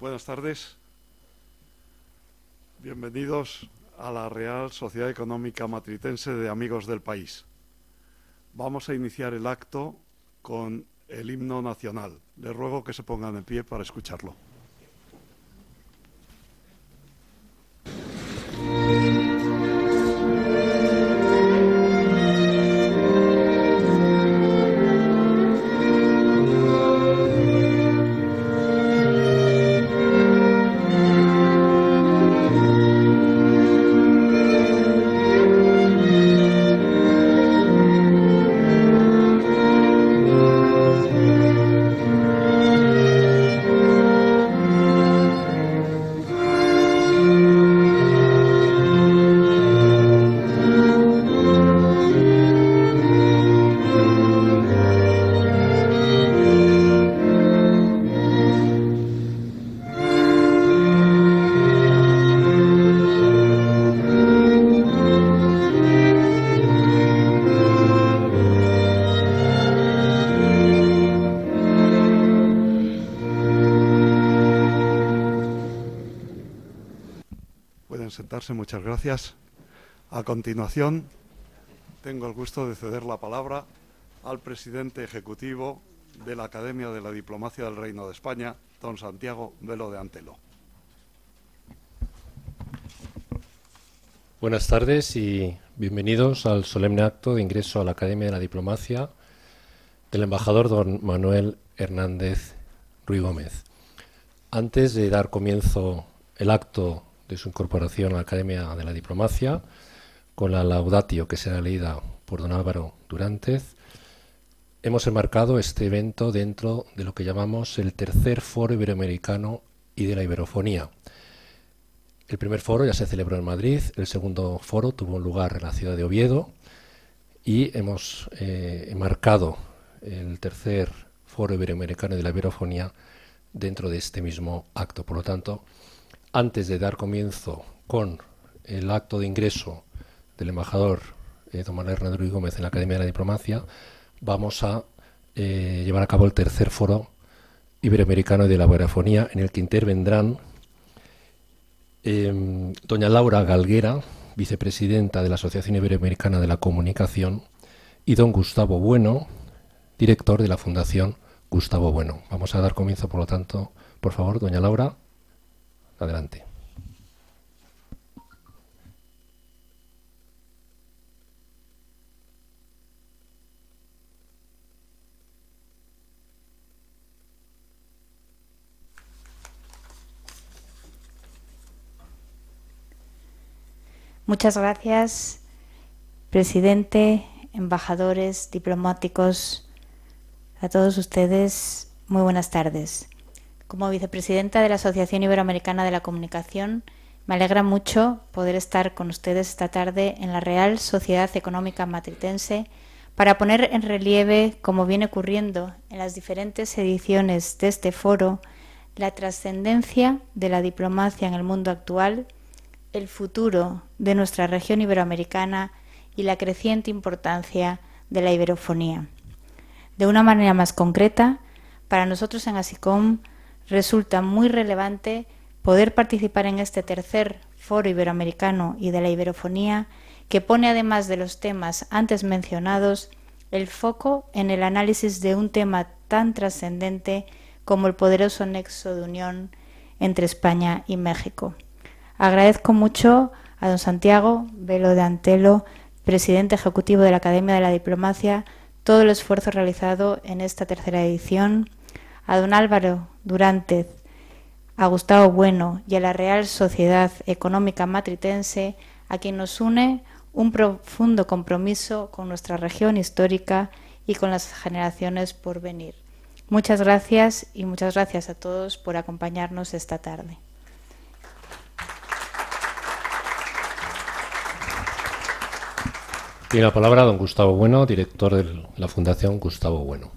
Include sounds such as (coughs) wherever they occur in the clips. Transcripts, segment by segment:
Buenas tardes. Bienvenidos a la Real Sociedad Económica Matritense de Amigos del País. Vamos a iniciar el acto con el himno nacional. Les ruego que se pongan en pie para escucharlo. muchas gracias. A continuación, tengo el gusto de ceder la palabra al presidente ejecutivo de la Academia de la Diplomacia del Reino de España, don Santiago Velo de Antelo. Buenas tardes y bienvenidos al solemne acto de ingreso a la Academia de la Diplomacia del embajador don Manuel Hernández Ruy Gómez. Antes de dar comienzo el acto de su incorporación a la Academia de la Diplomacia, con la laudatio que será leída por don Álvaro Durantez... hemos enmarcado este evento dentro de lo que llamamos el tercer foro iberoamericano y de la iberofonía. El primer foro ya se celebró en Madrid, el segundo foro tuvo lugar en la ciudad de Oviedo y hemos eh, enmarcado el tercer foro iberoamericano y de la iberofonía dentro de este mismo acto. Por lo tanto, antes de dar comienzo con el acto de ingreso del embajador eh, don Manuel Hernández Gómez en la Academia de la Diplomacia, vamos a eh, llevar a cabo el tercer foro iberoamericano de la borafonía, en el que intervendrán em, doña Laura Galguera, vicepresidenta de la Asociación Iberoamericana de la Comunicación, y don Gustavo Bueno, director de la Fundación Gustavo Bueno. Vamos a dar comienzo, por lo tanto, por favor, doña Laura. Adelante. Muchas gracias, presidente, embajadores, diplomáticos, a todos ustedes, muy buenas tardes. Como vicepresidenta de la Asociación Iberoamericana de la Comunicación, me alegra mucho poder estar con ustedes esta tarde en la Real Sociedad Económica Matritense para poner en relieve, como viene ocurriendo en las diferentes ediciones de este foro, la trascendencia de la diplomacia en el mundo actual, el futuro de nuestra región iberoamericana y la creciente importancia de la iberofonía. De una manera más concreta, para nosotros en ASICOM resulta muy relevante poder participar en este tercer foro iberoamericano y de la iberofonía, que pone además de los temas antes mencionados el foco en el análisis de un tema tan trascendente como el poderoso nexo de unión entre España y México. Agradezco mucho a don Santiago Velo de Antelo, presidente ejecutivo de la Academia de la Diplomacia, todo el esfuerzo realizado en esta tercera edición a don Álvaro Durantez, a Gustavo Bueno y a la Real Sociedad Económica Matritense, a quien nos une un profundo compromiso con nuestra región histórica y con las generaciones por venir. Muchas gracias y muchas gracias a todos por acompañarnos esta tarde. Tiene la palabra don Gustavo Bueno, director de la Fundación Gustavo Bueno.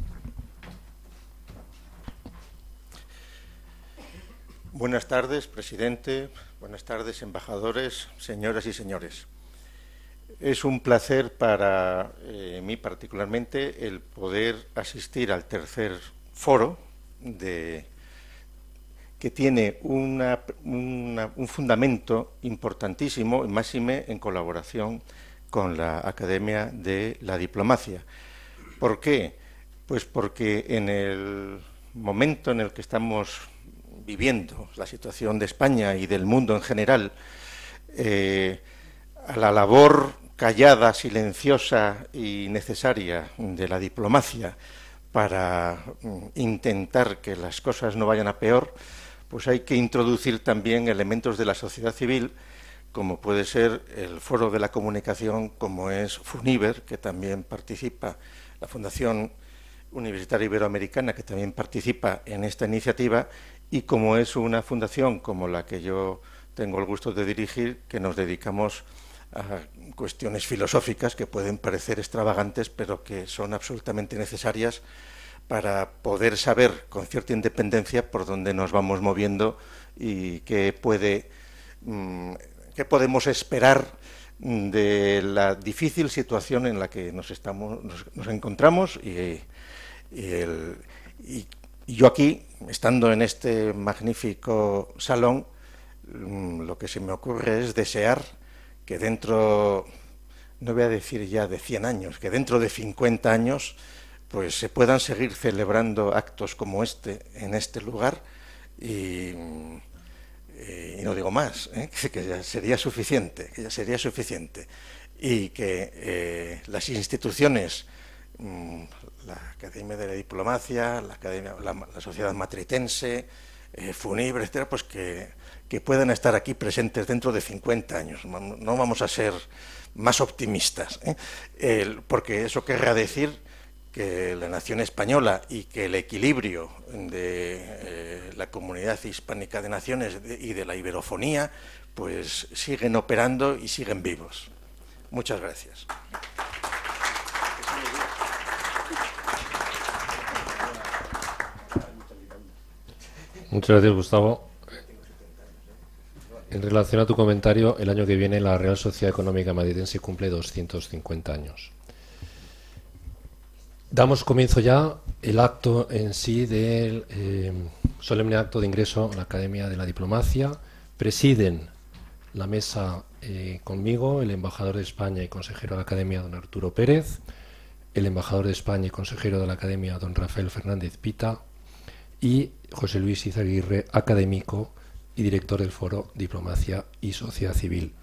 Buenas tardes, presidente. Buenas tardes, embajadores, señoras y señores. Es un placer para eh, mí particularmente el poder asistir al tercer foro de, que tiene una, un fundamento importantísimo, máxime en colaboración con la Academia de la Diplomacia. ¿Por qué? Pues porque en el momento en el que estamos viviendo la situación de España y del mundo en general, eh, a la labor callada, silenciosa y necesaria de la diplomacia para mm, intentar que las cosas no vayan a peor, pues hay que introducir también elementos de la sociedad civil, como puede ser el Foro de la Comunicación, como es FUNIBER, que también participa, la Fundación Universitaria Iberoamericana, que también participa en esta iniciativa, y como es una fundación como la que yo tengo el gusto de dirigir, que nos dedicamos a cuestiones filosóficas que pueden parecer extravagantes, pero que son absolutamente necesarias para poder saber con cierta independencia por dónde nos vamos moviendo y qué, puede, mm, qué podemos esperar de la difícil situación en la que nos, estamos, nos, encontramos y, y, el, yo aquí, estando en este magnífico salón, mm, lo que se me ocurre es desear que dentro, no voy a decir ya de 100 años, que dentro de 50 años, pues se puedan seguir celebrando actos como este en este lugar y, eh, no digo más, ¿eh? (laughs) que ya sería suficiente, que ya sería suficiente y que eh, las instituciones mm, la Academia de la Diplomacia, la, la, Sociedad Matritense, eh, FUNIBRE, etc., etcétera, pues que, puedan estar aquí presentes dentro de 50 años. No vamos a ser más optimistas, ¿eh? porque eso querrá decir que la nación española y que el equilibrio de eh, la comunidad hispánica de naciones y de la iberofonía pues siguen operando y siguen vivos. Muchas gracias. Muchas gracias, Gustavo. En relación a tu comentario, el año que viene la Real Sociedad Económica Madridense cumple 250 años. Damos comienzo ya el acto en sí del eh, solemne acto de ingreso a la Academia de la Diplomacia. Presiden la mesa eh, conmigo el embajador de España y consejero de la Academia, don Arturo Pérez, el embajador de España y consejero de la Academia, don Rafael Fernández Pita, y José Luis Izaguirre, académico y director del Foro Diplomacia y Sociedad Civil.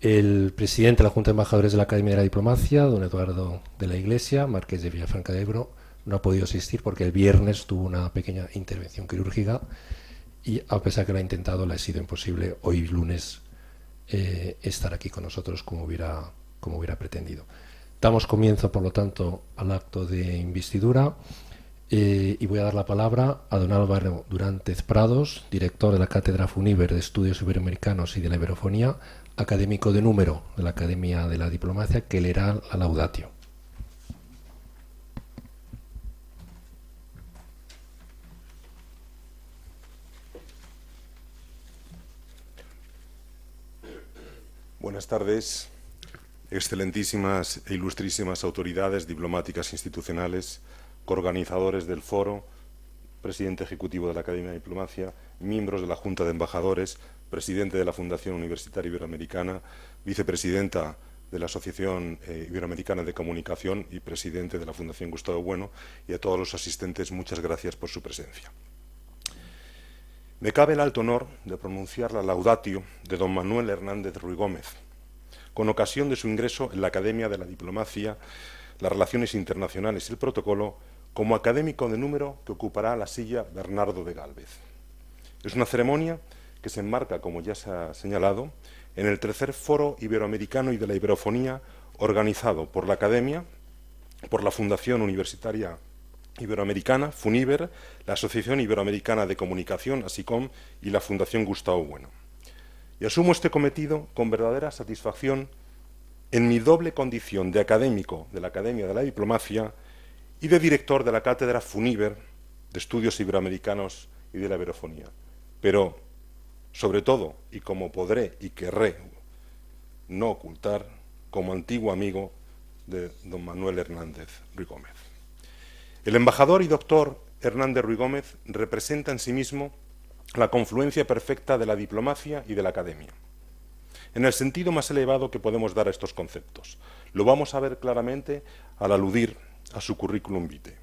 El presidente de la Junta de Embajadores de la Academia de la Diplomacia, don Eduardo de la Iglesia, marqués de Villafranca de Ebro, no ha podido asistir porque el viernes tuvo una pequeña intervención quirúrgica y a pesar que lo ha intentado, le ha sido imposible hoy lunes eh, estar aquí con nosotros como hubiera, como hubiera pretendido. Damos comienzo, por lo tanto, al acto de investidura. Eh, y voy a dar la palabra a don Álvaro Durántez Prados, director de la Cátedra Funiver de Estudios Iberoamericanos y de la Iberofonía, académico de número de la Academia de la Diplomacia, que leerá la laudatio. Buenas tardes, excelentísimas e ilustrísimas autoridades diplomáticas institucionales, coorganizadores del foro, presidente ejecutivo de la Academia de Diplomacia, miembros de la Junta de Embajadores, presidente de la Fundación Universitaria Iberoamericana, vicepresidenta de la Asociación eh, Iberoamericana de Comunicación y presidente de la Fundación Gustavo Bueno, y a todos los asistentes muchas gracias por su presencia. Me cabe el alto honor de pronunciar la laudatio de don Manuel Hernández Ruy Gómez, con ocasión de su ingreso en la Academia de la Diplomacia, las Relaciones Internacionales y el Protocolo como académico de número que ocupará la silla Bernardo de Gálvez. Es una ceremonia que se enmarca, como ya se ha señalado, en el tercer foro iberoamericano y de la iberofonía organizado por la Academia, por la Fundación Universitaria Iberoamericana, FUNIBER, la Asociación Iberoamericana de Comunicación, ASICOM, y la Fundación Gustavo Bueno. Y asumo este cometido con verdadera satisfacción en mi doble condición de académico de la Academia de la Diplomacia y de director de la cátedra Funíber de Estudios Iberoamericanos y de la Iberofonía. Pero, sobre todo, y como podré y querré no ocultar, como antiguo amigo de don Manuel Hernández Ruy Gómez. El embajador y doctor Hernández Ruy Gómez representa en sí mismo la confluencia perfecta de la diplomacia y de la academia. En el sentido más elevado que podemos dar a estos conceptos. Lo vamos a ver claramente al aludir a su currículum vitae.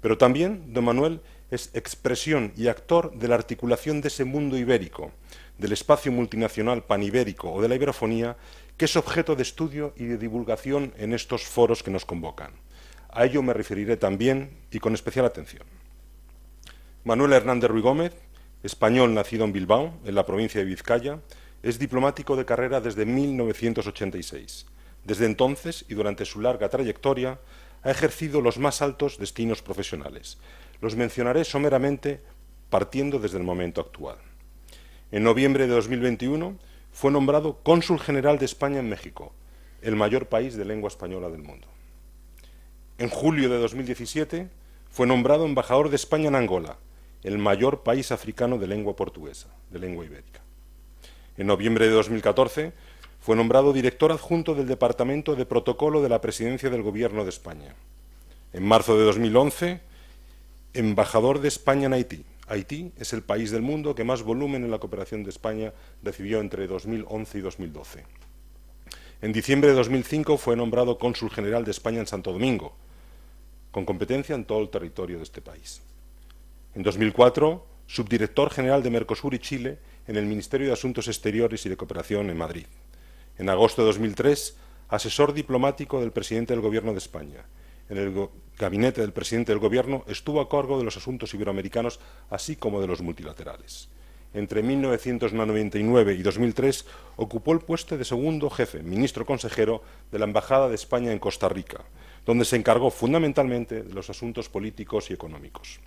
Pero también don Manuel es expresión y actor de la articulación de ese mundo ibérico, del espacio multinacional panibérico o de la iberofonía, que es objeto de estudio y de divulgación en estos foros que nos convocan. A ello me referiré también y con especial atención. Manuel Hernández Ruy Gómez, español nacido en Bilbao, en la provincia de Vizcaya, es diplomático de carrera desde 1986. Desde entonces y durante su larga trayectoria ha ejercido los más altos destinos profesionales. Los mencionaré someramente partiendo desde el momento actual. En noviembre de 2021 fue nombrado cónsul general de España en México, el mayor país de lengua española del mundo. En julio de 2017 fue nombrado embajador de España en Angola, el mayor país africano de lengua portuguesa, de lengua ibérica. En noviembre de 2014 fue nombrado director adjunto del Departamento de Protocolo de la Presidencia del Gobierno de España. En marzo de 2011, embajador de España en Haití. Haití es el país del mundo que más volumen en la cooperación de España recibió entre 2011 y 2012. En diciembre de 2005 fue nombrado cónsul general de España en Santo Domingo, con competencia en todo el territorio de este país. En 2004, subdirector general de Mercosur y Chile en el Ministerio de Asuntos Exteriores y de Cooperación en Madrid. En agosto de 2003, asesor diplomático del presidente del Gobierno de España. En el gabinete del presidente del Gobierno estuvo a cargo de los asuntos iberoamericanos, así como de los multilaterales. Entre 1999 y 2003 ocupó el puesto de segundo jefe, ministro consejero, de la Embajada de España en Costa Rica, donde se encargó fundamentalmente de los asuntos políticos y económicos.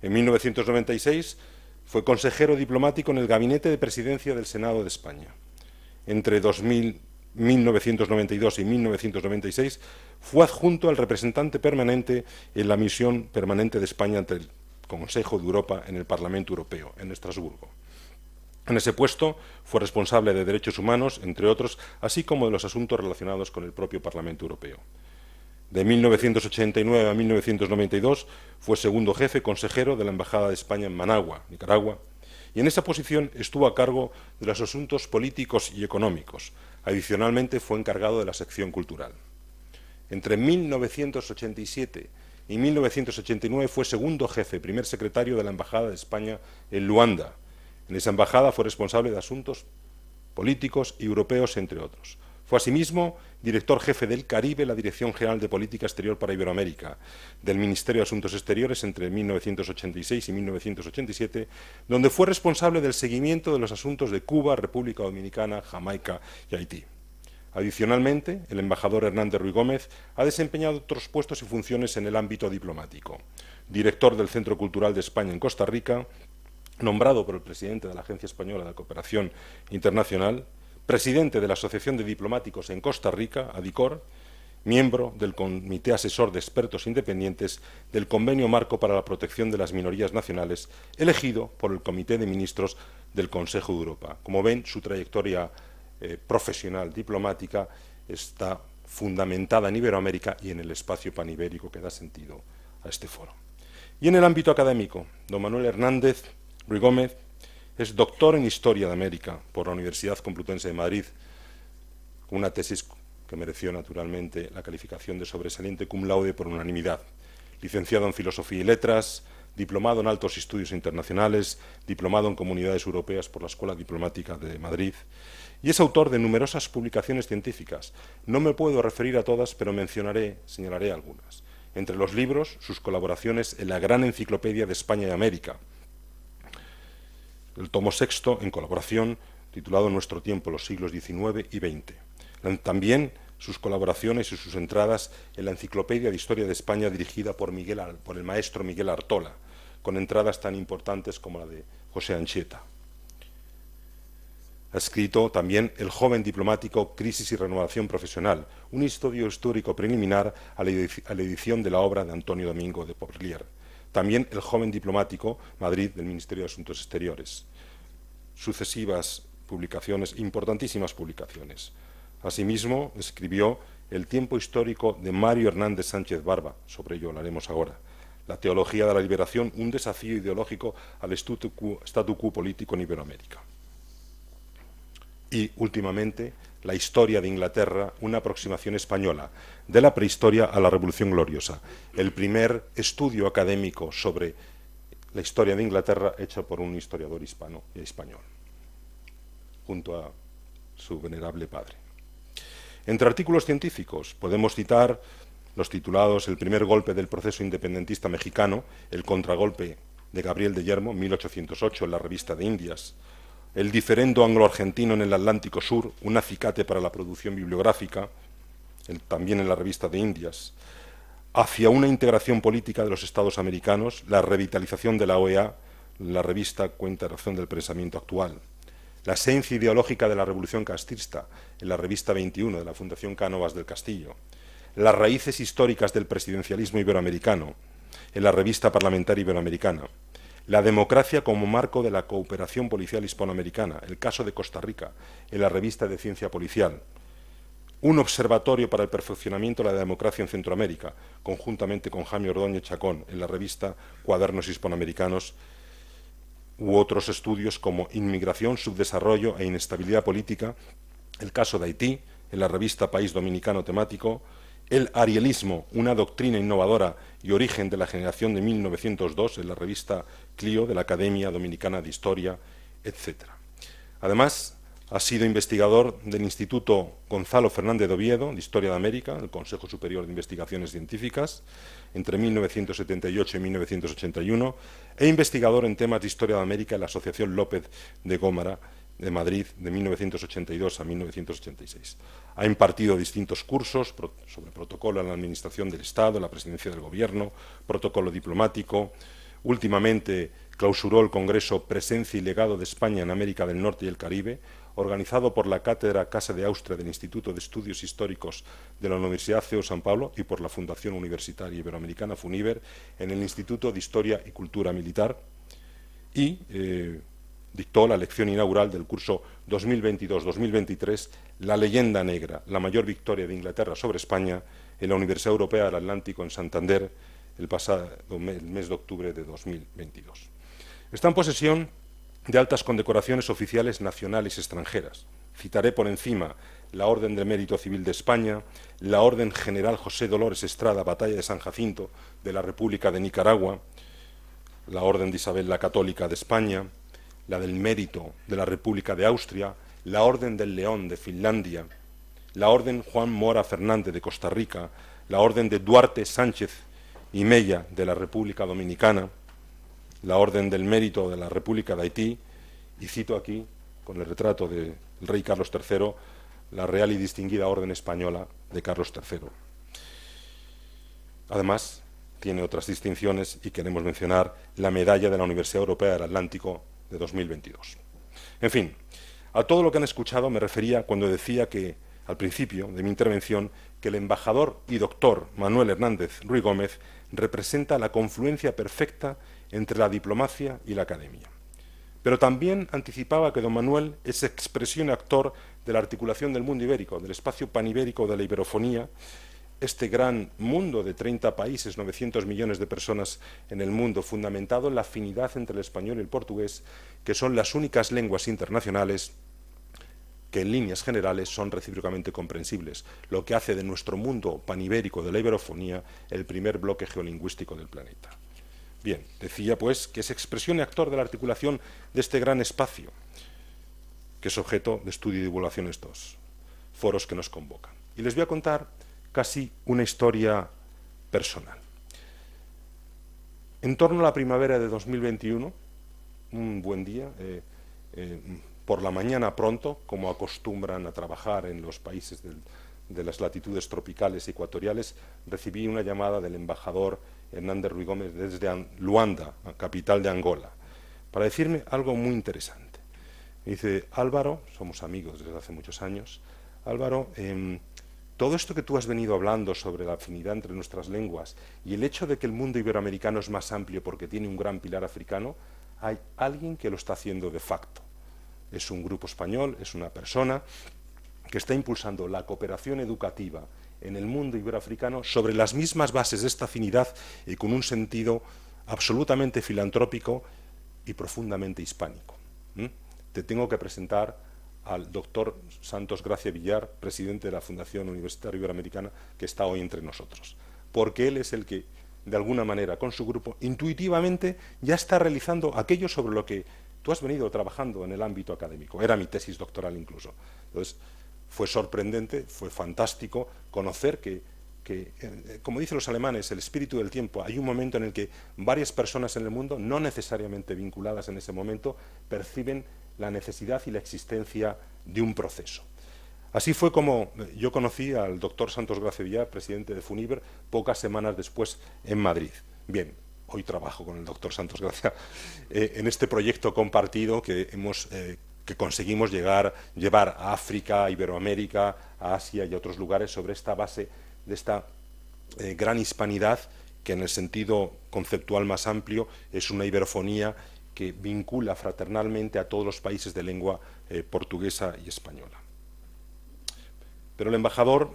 En 1996 fue consejero diplomático en el gabinete de presidencia del Senado de España entre 2000, 1992 y 1996, fue adjunto al representante permanente en la misión permanente de España ante el Consejo de Europa en el Parlamento Europeo, en Estrasburgo. En ese puesto fue responsable de derechos humanos, entre otros, así como de los asuntos relacionados con el propio Parlamento Europeo. De 1989 a 1992 fue segundo jefe consejero de la Embajada de España en Managua, Nicaragua, y en esa posición estuvo a cargo de los asuntos políticos y económicos. Adicionalmente fue encargado de la sección cultural. Entre 1987 y 1989 fue segundo jefe, primer secretario de la Embajada de España en Luanda. En esa embajada fue responsable de asuntos políticos y europeos, entre otros. Fue asimismo director jefe del Caribe, la Dirección General de Política Exterior para Iberoamérica, del Ministerio de Asuntos Exteriores entre 1986 y 1987, donde fue responsable del seguimiento de los asuntos de Cuba, República Dominicana, Jamaica y Haití. Adicionalmente, el embajador Hernández Ruiz Gómez ha desempeñado otros puestos y funciones en el ámbito diplomático. Director del Centro Cultural de España en Costa Rica, nombrado por el presidente de la Agencia Española de Cooperación Internacional, presidente de la Asociación de Diplomáticos en Costa Rica, ADICOR, miembro del Comité Asesor de Expertos Independientes del Convenio Marco para la Protección de las Minorías Nacionales, elegido por el Comité de Ministros del Consejo de Europa. Como ven, su trayectoria eh, profesional diplomática está fundamentada en Iberoamérica y en el espacio panibérico que da sentido a este foro. Y en el ámbito académico, don Manuel Hernández Ruy Gómez es doctor en Historia de América por la Universidad Complutense de Madrid, una tesis que mereció naturalmente la calificación de sobresaliente cum laude por unanimidad. Licenciado en Filosofía y Letras, diplomado en Altos Estudios Internacionales, diplomado en Comunidades Europeas por la Escuela Diplomática de Madrid y es autor de numerosas publicaciones científicas. No me puedo referir a todas, pero mencionaré, señalaré algunas. Entre los libros, sus colaboraciones en la Gran Enciclopedia de España y América, el tomo sexto en colaboración titulado Nuestro tiempo, los siglos XIX y XX. También sus colaboraciones y sus entradas en la Enciclopedia de Historia de España dirigida por, Miguel, por el maestro Miguel Artola, con entradas tan importantes como la de José Anchieta. Ha escrito también El joven diplomático, crisis y renovación profesional, un estudio histórico preliminar a la, edición de la obra de Antonio Domingo de Porlier. También El joven diplomático, Madrid, del Ministerio de Asuntos Exteriores sucesivas publicaciones, importantísimas publicaciones. Asimismo, escribió El tiempo histórico de Mario Hernández Sánchez Barba, sobre ello hablaremos ahora. La teología de la liberación, un desafío ideológico al statu quo político en Iberoamérica. Y, últimamente, La historia de Inglaterra, una aproximación española de la prehistoria a la Revolución Gloriosa, el primer estudio académico sobre la historia de Inglaterra hecha por un historiador hispano y español, junto a su venerable padre. Entre artículos científicos podemos citar los titulados El primer golpe del proceso independentista mexicano, El contragolpe de Gabriel de Yermo, 1808, en la revista de Indias, El diferendo anglo-argentino en el Atlántico Sur, un acicate para la producción bibliográfica, también en la revista de Indias, hacia una integración política de los estados americanos, la revitalización de la OEA, la revista cuenta razón del pensamiento actual. La esencia ideológica de la revolución castista en la revista 21 de la Fundación Cánovas del Castillo. Las raíces históricas del presidencialismo iberoamericano, en la revista parlamentaria iberoamericana. La democracia como marco de la cooperación policial hispanoamericana, el caso de Costa Rica, en la revista de ciencia policial un observatorio para el perfeccionamiento de la democracia en Centroamérica, conjuntamente con Jaime Ordóñez Chacón, en la revista Cuadernos Hispanoamericanos, u otros estudios como Inmigración, Subdesarrollo e Inestabilidad Política, el caso de Haití, en la revista País Dominicano Temático, el Arielismo, una doctrina innovadora y origen de la generación de 1902, en la revista Clio de la Academia Dominicana de Historia, etc. Además, ha sido investigador del Instituto Gonzalo Fernández de Oviedo de Historia de América, del Consejo Superior de Investigaciones Científicas, entre 1978 y 1981, e investigador en temas de Historia de América en la Asociación López de Gómara de Madrid de 1982 a 1986. Ha impartido distintos cursos sobre protocolo en la Administración del Estado, la Presidencia del Gobierno, protocolo diplomático. Últimamente clausuró el Congreso Presencia y Legado de España en América del Norte y el Caribe, organizado por la Cátedra Casa de Austria del Instituto de Estudios Históricos de la Universidad CEO San Pablo y por la Fundación Universitaria Iberoamericana FUNIBER en el Instituto de Historia y Cultura Militar y eh, dictó la lección inaugural del curso 2022-2023 La leyenda negra, la mayor victoria de Inglaterra sobre España en la Universidad Europea del Atlántico en Santander el pasado mes de octubre de 2022. Está en posesión de altas condecoraciones oficiales nacionales y extranjeras. Citaré por encima la Orden del Mérito Civil de España, la Orden General José Dolores Estrada, Batalla de San Jacinto, de la República de Nicaragua, la Orden de Isabel la Católica de España, la del Mérito de la República de Austria, la Orden del León de Finlandia, la Orden Juan Mora Fernández de Costa Rica, la Orden de Duarte Sánchez y Mella de la República Dominicana, la Orden del Mérito de la República de Haití, y cito aquí, con el retrato del rey Carlos III, la real y distinguida Orden Española de Carlos III. Además, tiene otras distinciones y queremos mencionar la Medalla de la Universidad Europea del Atlántico de 2022. En fin, a todo lo que han escuchado me refería cuando decía que, al principio de mi intervención, que el embajador y doctor Manuel Hernández Ruiz Gómez representa la confluencia perfecta entre la diplomacia y la academia. Pero también anticipaba que don Manuel es expresión y actor de la articulación del mundo ibérico, del espacio panibérico de la iberofonía, este gran mundo de 30 países, 900 millones de personas en el mundo, fundamentado en la afinidad entre el español y el portugués, que son las únicas lenguas internacionales que en líneas generales son recíprocamente comprensibles, lo que hace de nuestro mundo panibérico de la iberofonía el primer bloque geolingüístico del planeta. Bien, decía pues que es expresión y actor de la articulación de este gran espacio, que es objeto de estudio y divulgación estos foros que nos convocan. Y les voy a contar casi una historia personal. En torno a la primavera de 2021, un buen día, eh, eh, por la mañana pronto, como acostumbran a trabajar en los países de las latitudes tropicales y ecuatoriales, recibí una llamada del embajador Hernández Ruiz Gómez desde Luanda, capital de Angola, para decirme algo muy interesante. Me dice, Álvaro, somos amigos desde hace muchos años, Álvaro, em, todo esto que tú has venido hablando sobre la afinidad entre nuestras lenguas y el hecho de que el mundo iberoamericano es más amplio porque tiene un gran pilar africano, hay alguien que lo está haciendo de facto. Es un grupo español, es una persona que está impulsando la cooperación educativa en el mundo iberoafricano sobre las mismas bases de esta afinidad y con un sentido absolutamente filantrópico y profundamente hispánico. Te tengo que presentar al doctor Santos Gracia Villar, presidente de la Fundación Universitaria Iberoamericana, que está hoy entre nosotros, porque él es el que, de alguna manera, con su grupo, intuitivamente ya está realizando aquello sobre lo que tú has venido trabajando en el ámbito académico. Era mi tesis doctoral incluso. Entonces, fue sorprendente, fue fantástico conocer que, que, eh, eh, como dicen los alemanes, el espíritu del tiempo, hay un momento en el que varias personas en el mundo, no necesariamente vinculadas en ese momento, perciben la necesidad y la existencia de un proceso. Así fue como eh, yo conocí al doctor Santos Gracia presidente de Funiver, pocas semanas después en Madrid. Bien, hoy trabajo con el doctor Santos Gracia en este proyecto compartido que hemos que conseguimos llegar, llevar a África, a Iberoamérica, a Asia y a otros lugares sobre esta base de esta eh, gran hispanidad que en el sentido conceptual más amplio es una iberofonía que vincula fraternalmente a todos los países de lengua eh, portuguesa y española. Pero el embajador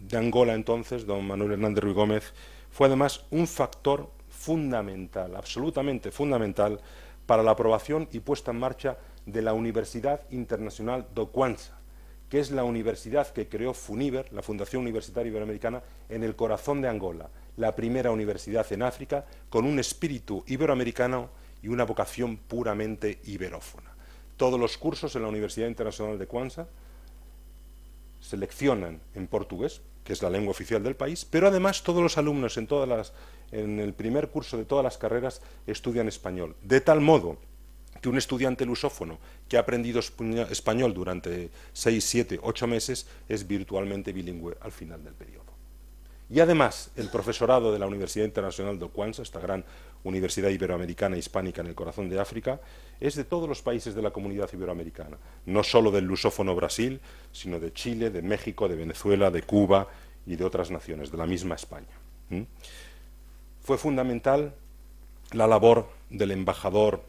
de Angola entonces, don Manuel Hernández Ruy Gómez, fue además un factor fundamental, absolutamente fundamental, para la aprobación y puesta en marcha de la Universidad Internacional de Kwanzaa, que es la universidad que creó FUNIBER, la Fundación Universitaria Iberoamericana, en el corazón de Angola, la primera universidad en África con un espíritu iberoamericano y una vocación puramente iberófona. Todos los cursos en la Universidad Internacional de Cuanza seleccionan en portugués, que es la lengua oficial del país, pero además todos los alumnos en, el primer curso de todas las carreras estudian español, de tal modo que un estudiante lusófono que ha aprendido español durante 6, 7, 8 meses es virtualmente bilingüe al final del periodo. Y además, el profesorado de la Universidad Internacional de Cuanza, esta gran universidad iberoamericana e hispánica en el corazón de África, es de todos los países de la comunidad iberoamericana, no solo del lusófono Brasil, sino de Chile, de México, de Venezuela, de Cuba y de otras naciones, de la misma España. Fue fundamental la labor del embajador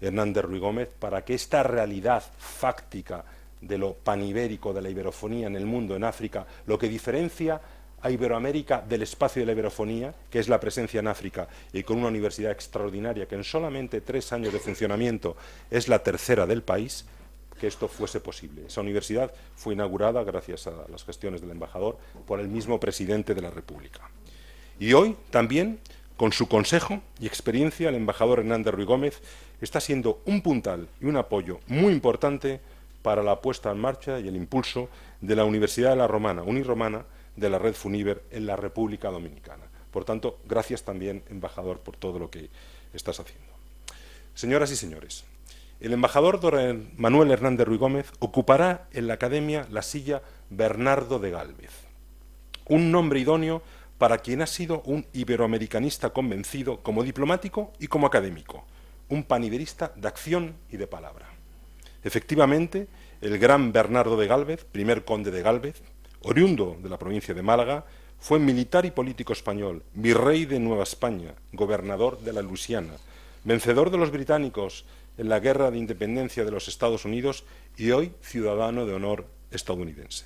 Hernández Ruy Gómez para que esta realidad fáctica de lo panibérico, de la iberofonía en el mundo, en África, lo que diferencia a Iberoamérica del espacio de la iberofonía, que es la presencia en África, y con una universidad extraordinaria que en solamente tres años de funcionamiento es la tercera del país, que esto fuese posible. Esa universidad fue inaugurada, gracias a las gestiones del embajador, por el mismo presidente de la República. Y hoy también, con su consejo y experiencia, el embajador Hernández Ruiz Gómez está siendo un puntal y un apoyo muy importante para la puesta en marcha y el impulso de la Universidad de la Romana, Unirromana, de la red Funiver en la República Dominicana. Por tanto, gracias también, embajador, por todo lo que estás haciendo. Señoras y señores, el embajador Manuel Hernández Ruiz Gómez ocupará en la Academia la silla Bernardo de Gálvez, un nombre idóneo para quien ha sido un iberoamericanista convencido como diplomático y como académico, un paniderista de acción y de palabra. Efectivamente, el gran Bernardo de Gálvez, primer conde de Gálvez, Oriundo de la provincia de Málaga, fue militar y político español, virrey de Nueva España, gobernador de la Luisiana, vencedor de los británicos en la guerra de independencia de los Estados Unidos y hoy ciudadano de honor estadounidense.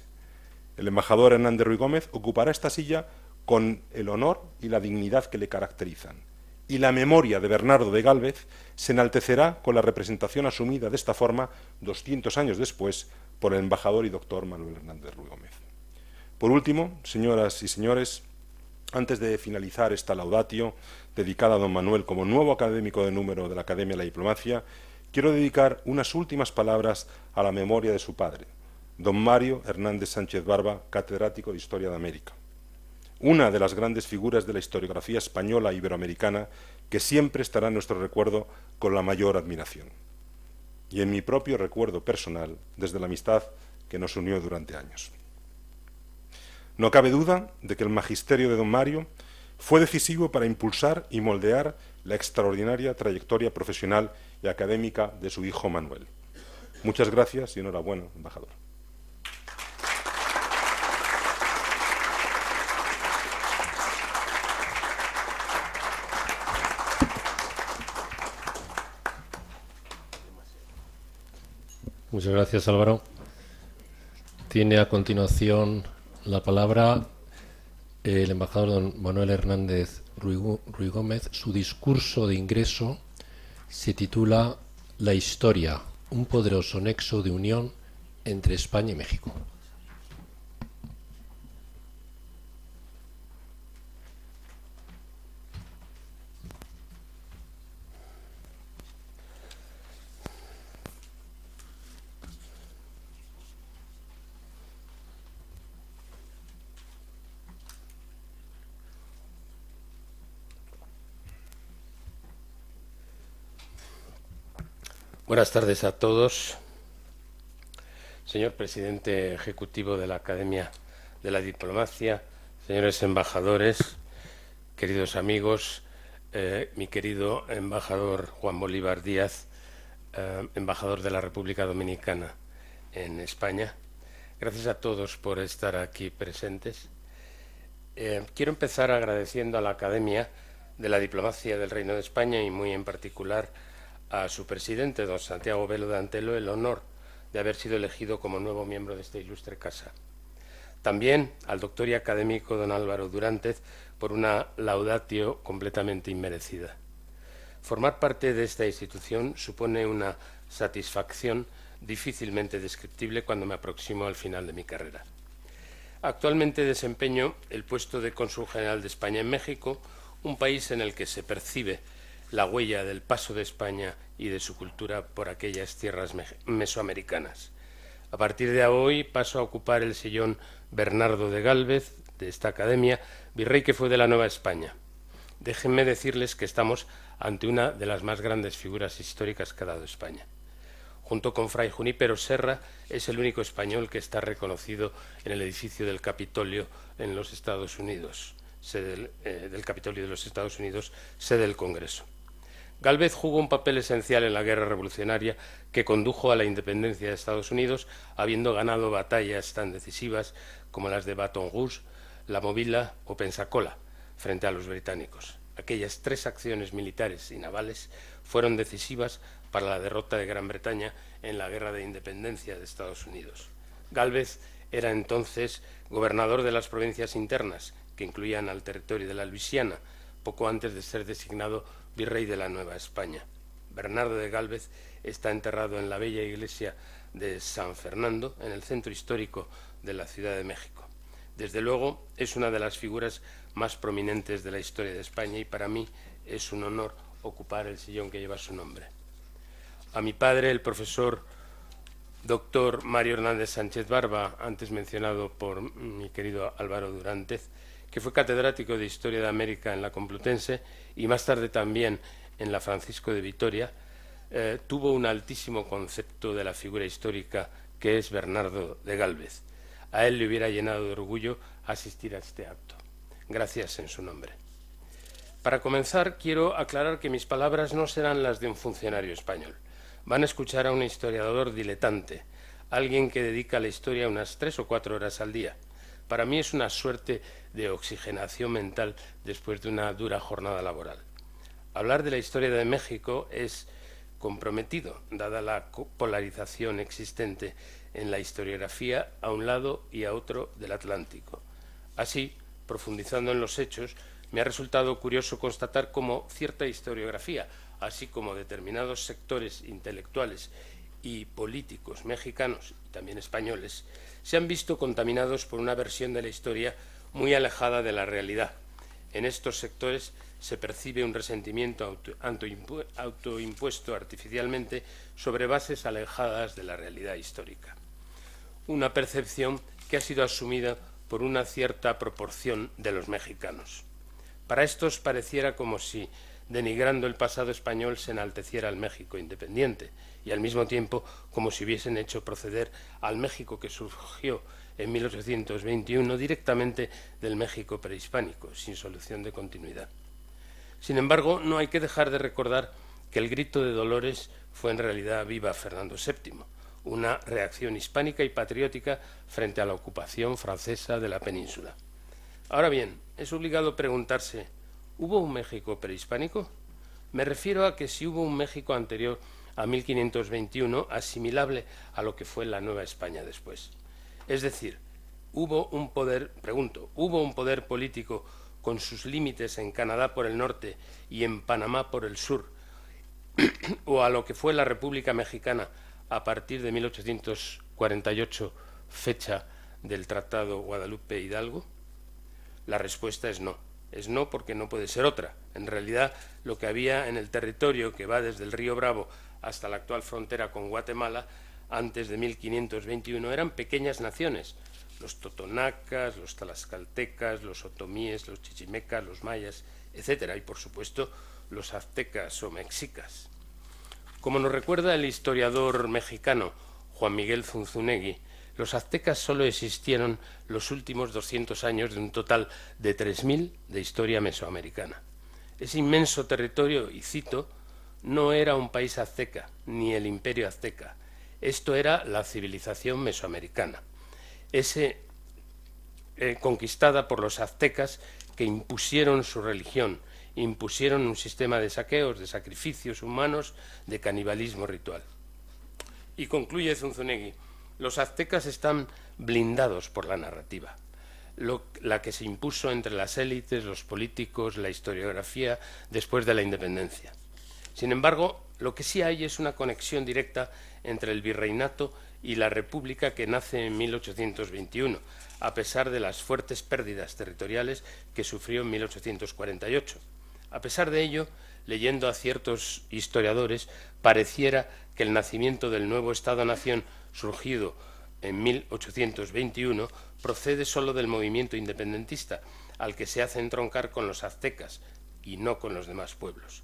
El embajador Hernández Ruiz Gómez ocupará esta silla con el honor y la dignidad que le caracterizan. Y la memoria de Bernardo de Gálvez se enaltecerá con la representación asumida de esta forma 200 años después por el embajador y doctor Manuel Hernández Ruiz Gómez. Por último, señoras y señores, antes de finalizar esta laudatio dedicada a don Manuel como nuevo académico de número de la Academia de la Diplomacia, quiero dedicar unas últimas palabras a la memoria de su padre, don Mario Hernández Sánchez Barba, catedrático de Historia de América. Una de las grandes figuras de la historiografía española e iberoamericana que siempre estará en nuestro recuerdo con la mayor admiración. Y en mi propio recuerdo personal, desde la amistad que nos unió durante años. No cabe duda de que el magisterio de don Mario fue decisivo para impulsar y moldear la extraordinaria trayectoria profesional y académica de su hijo Manuel. Muchas gracias y enhorabuena, embajador. Muchas gracias, Álvaro. Tiene a continuación la palabra eh, el embajador don Manuel Hernández Ruy Gómez. Su discurso de ingreso se titula La historia, un poderoso nexo de unión entre España y México. Buenas tardes a todos. Señor presidente ejecutivo de la Academia de la Diplomacia, señores embajadores, queridos amigos, eh, mi querido embajador Juan Bolívar Díaz, eh, embajador de la República Dominicana en España. Gracias a todos por estar aquí presentes. Eh, quiero empezar agradeciendo a la Academia de la Diplomacia del Reino de España y muy en particular a su presidente, don Santiago Velo de el honor de haber sido elegido como nuevo miembro de esta ilustre casa. También al doctor y académico don Álvaro Durántez por una laudatio completamente inmerecida. Formar parte de esta institución supone una satisfacción difícilmente descriptible cuando me aproximo al final de mi carrera. Actualmente desempeño el puesto de cónsul general de España en México, un país en el que se percibe la huella del paso de España y de su cultura por aquellas tierras mesoamericanas. A partir de hoy paso a ocupar el sillón Bernardo de Gálvez de esta academia, virrey que fue de la Nueva España. Déjenme decirles que estamos ante una de las más grandes figuras históricas que ha dado España. Junto con Fray Junípero Serra, es el único español que está reconocido en el edificio del Capitolio en los Estados Unidos, sede del, eh, del Capitolio de los Estados Unidos, sede del Congreso. Galvez jugó un papel esencial en la guerra revolucionaria que condujo a la independencia de Estados Unidos, habiendo ganado batallas tan decisivas como las de Baton Rouge, La Movila o Pensacola frente a los británicos. Aquellas tres acciones militares y navales fueron decisivas para la derrota de Gran Bretaña en la guerra de independencia de Estados Unidos. Galvez era entonces gobernador de las provincias internas, que incluían al territorio de la Luisiana, poco antes de ser designado virrey de la Nueva España. Bernardo de Gálvez está enterrado en la bella iglesia de San Fernando, en el centro histórico de la Ciudad de México. Desde luego es una de las figuras más prominentes de la historia de España y para mí es un honor ocupar el sillón que lleva su nombre. A mi padre, el profesor doctor Mario Hernández Sánchez Barba, antes mencionado por mi querido Álvaro Durántez, que fue catedrático de Historia de América en la Complutense y más tarde también en la Francisco de Vitoria, eh, tuvo un altísimo concepto de la figura histórica que es Bernardo de Gálvez. A él le hubiera llenado de orgullo asistir a este acto. Gracias en su nombre. Para comenzar, quiero aclarar que mis palabras no serán las de un funcionario español. Van a escuchar a un historiador diletante, alguien que dedica la historia unas tres o cuatro horas al día para mí es una suerte de oxigenación mental después de una dura jornada laboral. Hablar de la historia de México es comprometido, dada la polarización existente en la historiografía a un lado y a otro del Atlántico. Así, profundizando en los hechos, me ha resultado curioso constatar cómo cierta historiografía, así como determinados sectores intelectuales y políticos mexicanos y también españoles se han visto contaminados por una versión de la historia muy alejada de la realidad. En estos sectores se percibe un resentimiento autoimpuesto artificialmente sobre bases alejadas de la realidad histórica. Una percepción que ha sido asumida por una cierta proporción de los mexicanos. Para estos pareciera como si denigrando el pasado español, se enalteciera al México independiente, y al mismo tiempo como si hubiesen hecho proceder al México que surgió en 1821 directamente del México prehispánico, sin solución de continuidad. Sin embargo, no hay que dejar de recordar que el grito de Dolores fue en realidad viva Fernando VII, una reacción hispánica y patriótica frente a la ocupación francesa de la península. Ahora bien, es obligado preguntarse ¿Hubo un México prehispánico? Me refiero a que si hubo un México anterior a 1521 asimilable a lo que fue la Nueva España después. Es decir, hubo un poder, pregunto, hubo un poder político con sus límites en Canadá por el norte y en Panamá por el sur, (coughs) o a lo que fue la República Mexicana a partir de 1848, fecha del Tratado Guadalupe Hidalgo? La respuesta es no es no porque no puede ser otra. En realidad, lo que había en el territorio que va desde el río Bravo hasta la actual frontera con Guatemala, antes de 1521, eran pequeñas naciones. Los totonacas, los talascaltecas, los otomíes, los chichimecas, los mayas, etcétera, Y, por supuesto, los aztecas o mexicas. Como nos recuerda el historiador mexicano Juan Miguel Zunzunegui, los aztecas solo existieron los últimos 200 años de un total de 3.000 de historia mesoamericana. Ese inmenso territorio, y cito, no era un país azteca, ni el imperio azteca. Esto era la civilización mesoamericana, ese, eh, conquistada por los aztecas que impusieron su religión, impusieron un sistema de saqueos, de sacrificios humanos, de canibalismo ritual. Y concluye Zunzunegui. Los aztecas están blindados por la narrativa, la que se impuso entre las élites, los políticos, la historiografía después de la independencia. Sin embargo, lo que sí hay es una conexión directa entre el virreinato y la República que nace en 1821, a pesar de las fuertes pérdidas territoriales que sufrió en 1848. A pesar de ello, leyendo a ciertos historiadores, pareciera que el nacimiento del nuevo Estado-Nación surgido en 1821, procede solo del movimiento independentista, al que se hace entroncar con los aztecas y no con los demás pueblos.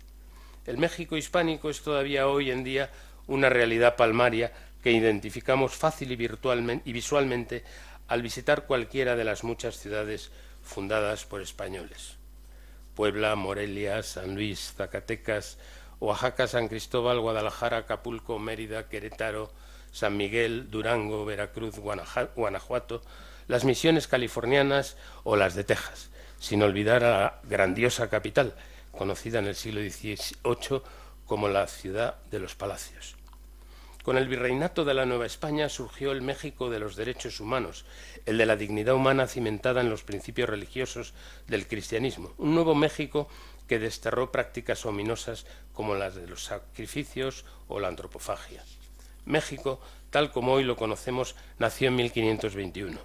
El México hispánico es todavía hoy en día una realidad palmaria que identificamos fácil y, virtualmente, y visualmente al visitar cualquiera de las muchas ciudades fundadas por españoles. Puebla, Morelia, San Luis, Zacatecas, Oaxaca, San Cristóbal, Guadalajara, Acapulco, Mérida, Querétaro, San Miguel, Durango, Veracruz, Guanajuato, las misiones californianas o las de Texas, sin olvidar a la grandiosa capital, conocida en el siglo XVIII como la ciudad de los palacios. Con el virreinato de la Nueva España surgió el México de los derechos humanos, el de la dignidad humana cimentada en los principios religiosos del cristianismo, un nuevo México que desterró prácticas ominosas como las de los sacrificios o la antropofagia. México, tal como hoy lo conocemos, nació en 1521.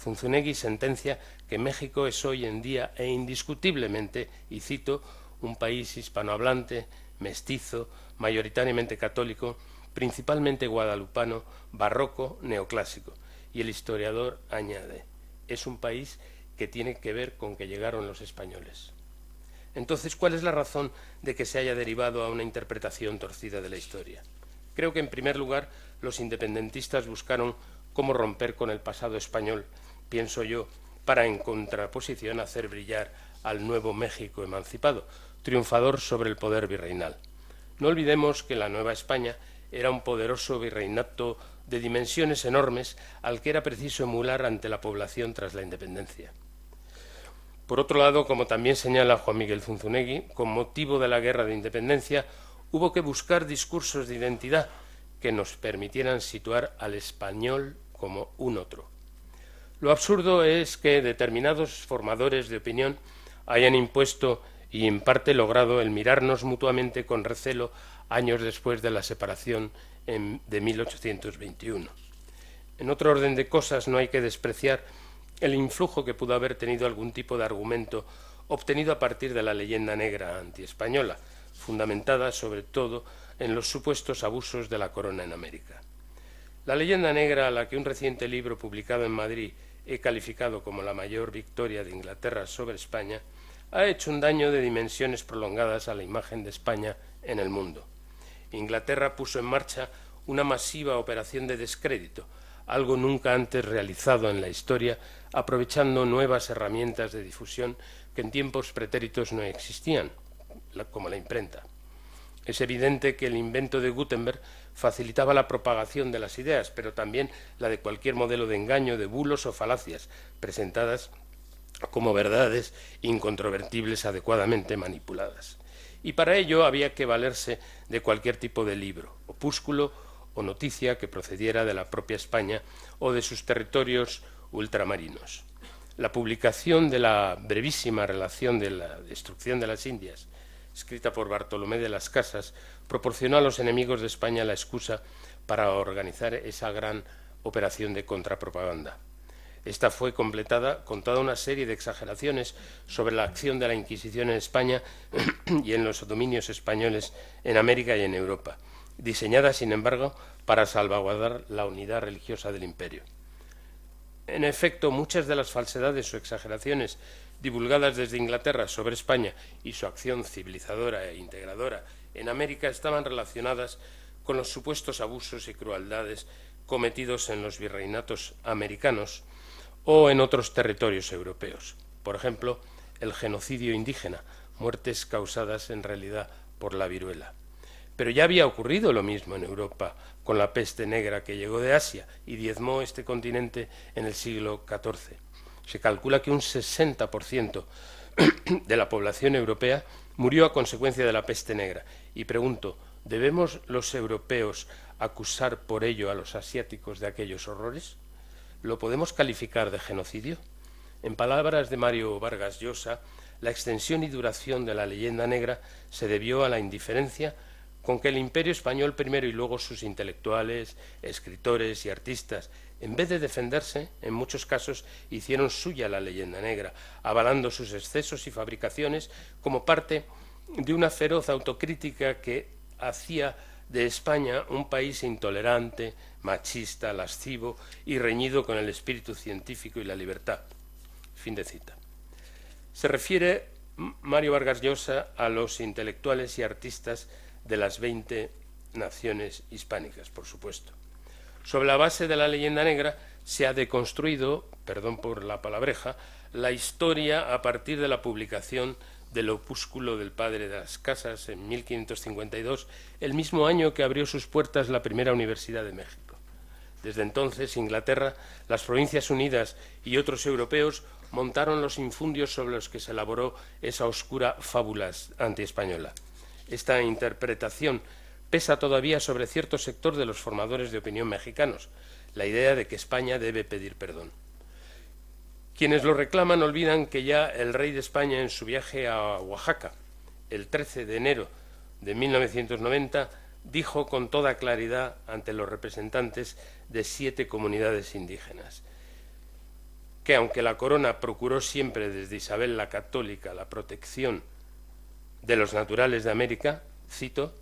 Zunzunegui sentencia que México es hoy en día e indiscutiblemente, y cito, un país hispanohablante, mestizo, mayoritariamente católico, principalmente guadalupano, barroco, neoclásico. Y el historiador añade, es un país que tiene que ver con que llegaron los españoles. Entonces, ¿cuál es la razón de que se haya derivado a una interpretación torcida de la historia? Creo que en primer lugar los independentistas buscaron cómo romper con el pasado español, pienso yo, para en contraposición hacer brillar al nuevo México emancipado, triunfador sobre el poder virreinal. No olvidemos que la Nueva España era un poderoso virreinato de dimensiones enormes al que era preciso emular ante la población tras la independencia. Por otro lado, como también señala Juan Miguel Zunzunegui, con motivo de la Guerra de Independencia hubo que buscar discursos de identidad que nos permitieran situar al español como un otro. Lo absurdo es que determinados formadores de opinión hayan impuesto y en parte logrado el mirarnos mutuamente con recelo años después de la separación de 1821. En otro orden de cosas no hay que despreciar el influjo que pudo haber tenido algún tipo de argumento obtenido a partir de la leyenda negra antiespañola, fundamentada sobre todo en los supuestos abusos de la corona en América. La leyenda negra a la que un reciente libro publicado en Madrid he calificado como la mayor victoria de Inglaterra sobre España, ha hecho un daño de dimensiones prolongadas a la imagen de España en el mundo. Inglaterra puso en marcha una masiva operación de descrédito, algo nunca antes realizado en la historia, aprovechando nuevas herramientas de difusión que en tiempos pretéritos no existían, como la imprenta. Es evidente que el invento de Gutenberg facilitaba la propagación de las ideas, pero también la de cualquier modelo de engaño, de bulos o falacias, presentadas como verdades incontrovertibles adecuadamente manipuladas. Y para ello había que valerse de cualquier tipo de libro, opúsculo o noticia que procediera de la propia España o de sus territorios ultramarinos. La publicación de la brevísima relación de la destrucción de las Indias escrita por Bartolomé de las Casas, proporcionó a los enemigos de España la excusa para organizar esa gran operación de contrapropaganda. Esta fue completada con toda una serie de exageraciones sobre la acción de la Inquisición en España (clears throat) y en los dominios españoles en América y en Europa, diseñada, sin embargo, para salvaguardar la unidad religiosa del imperio. En efecto, muchas de las falsedades o exageraciones divulgadas desde Inglaterra sobre España y su acción civilizadora e integradora en América estaban relacionadas con los supuestos abusos y crueldades cometidos en los virreinatos americanos o en otros territorios europeos. Por ejemplo, el genocidio indígena, muertes causadas en realidad por la viruela. Pero ya había ocurrido lo mismo en Europa con la peste negra que llegó de Asia y diezmó este continente en el siglo XIV. Se calcula que un 60% (clears throat) de la población europea murió a consecuencia de la peste negra. Y pregunto, ¿debemos los europeos acusar por ello a los asiáticos de aquellos horrores? ¿Lo podemos calificar de genocidio? En palabras de Mario Vargas Llosa, la extensión y duración de la leyenda negra se debió a la indiferencia con que el imperio español primero y luego sus intelectuales, escritores y artistas en vez de defenderse, en muchos casos hicieron suya la leyenda negra, avalando sus excesos y fabricaciones como parte de una feroz autocrítica que hacía de España un país intolerante, machista, lascivo y reñido con el espíritu científico y la libertad. Fin de cita. Se refiere Mario Vargas Llosa a los intelectuales y artistas de las 20 naciones hispánicas, por supuesto. Sobre la base de la leyenda negra se ha deconstruido, perdón por la palabreja, la historia a partir de la publicación del opúsculo del Padre de las Casas en 1552, el mismo año que abrió sus puertas la primera Universidad de México. Desde entonces, Inglaterra, las Provincias Unidas y otros europeos montaron los infundios sobre los que se elaboró esa oscura fábula antiespañola. Esta interpretación pesa todavía sobre cierto sector de los formadores de opinión mexicanos, la idea de que España debe pedir perdón. Quienes lo reclaman olvidan que ya el rey de España en su viaje a Oaxaca, el 13 de enero de 1990, dijo con toda claridad ante los representantes de siete comunidades indígenas que aunque la corona procuró siempre desde Isabel la Católica la protección de los naturales de América, cito,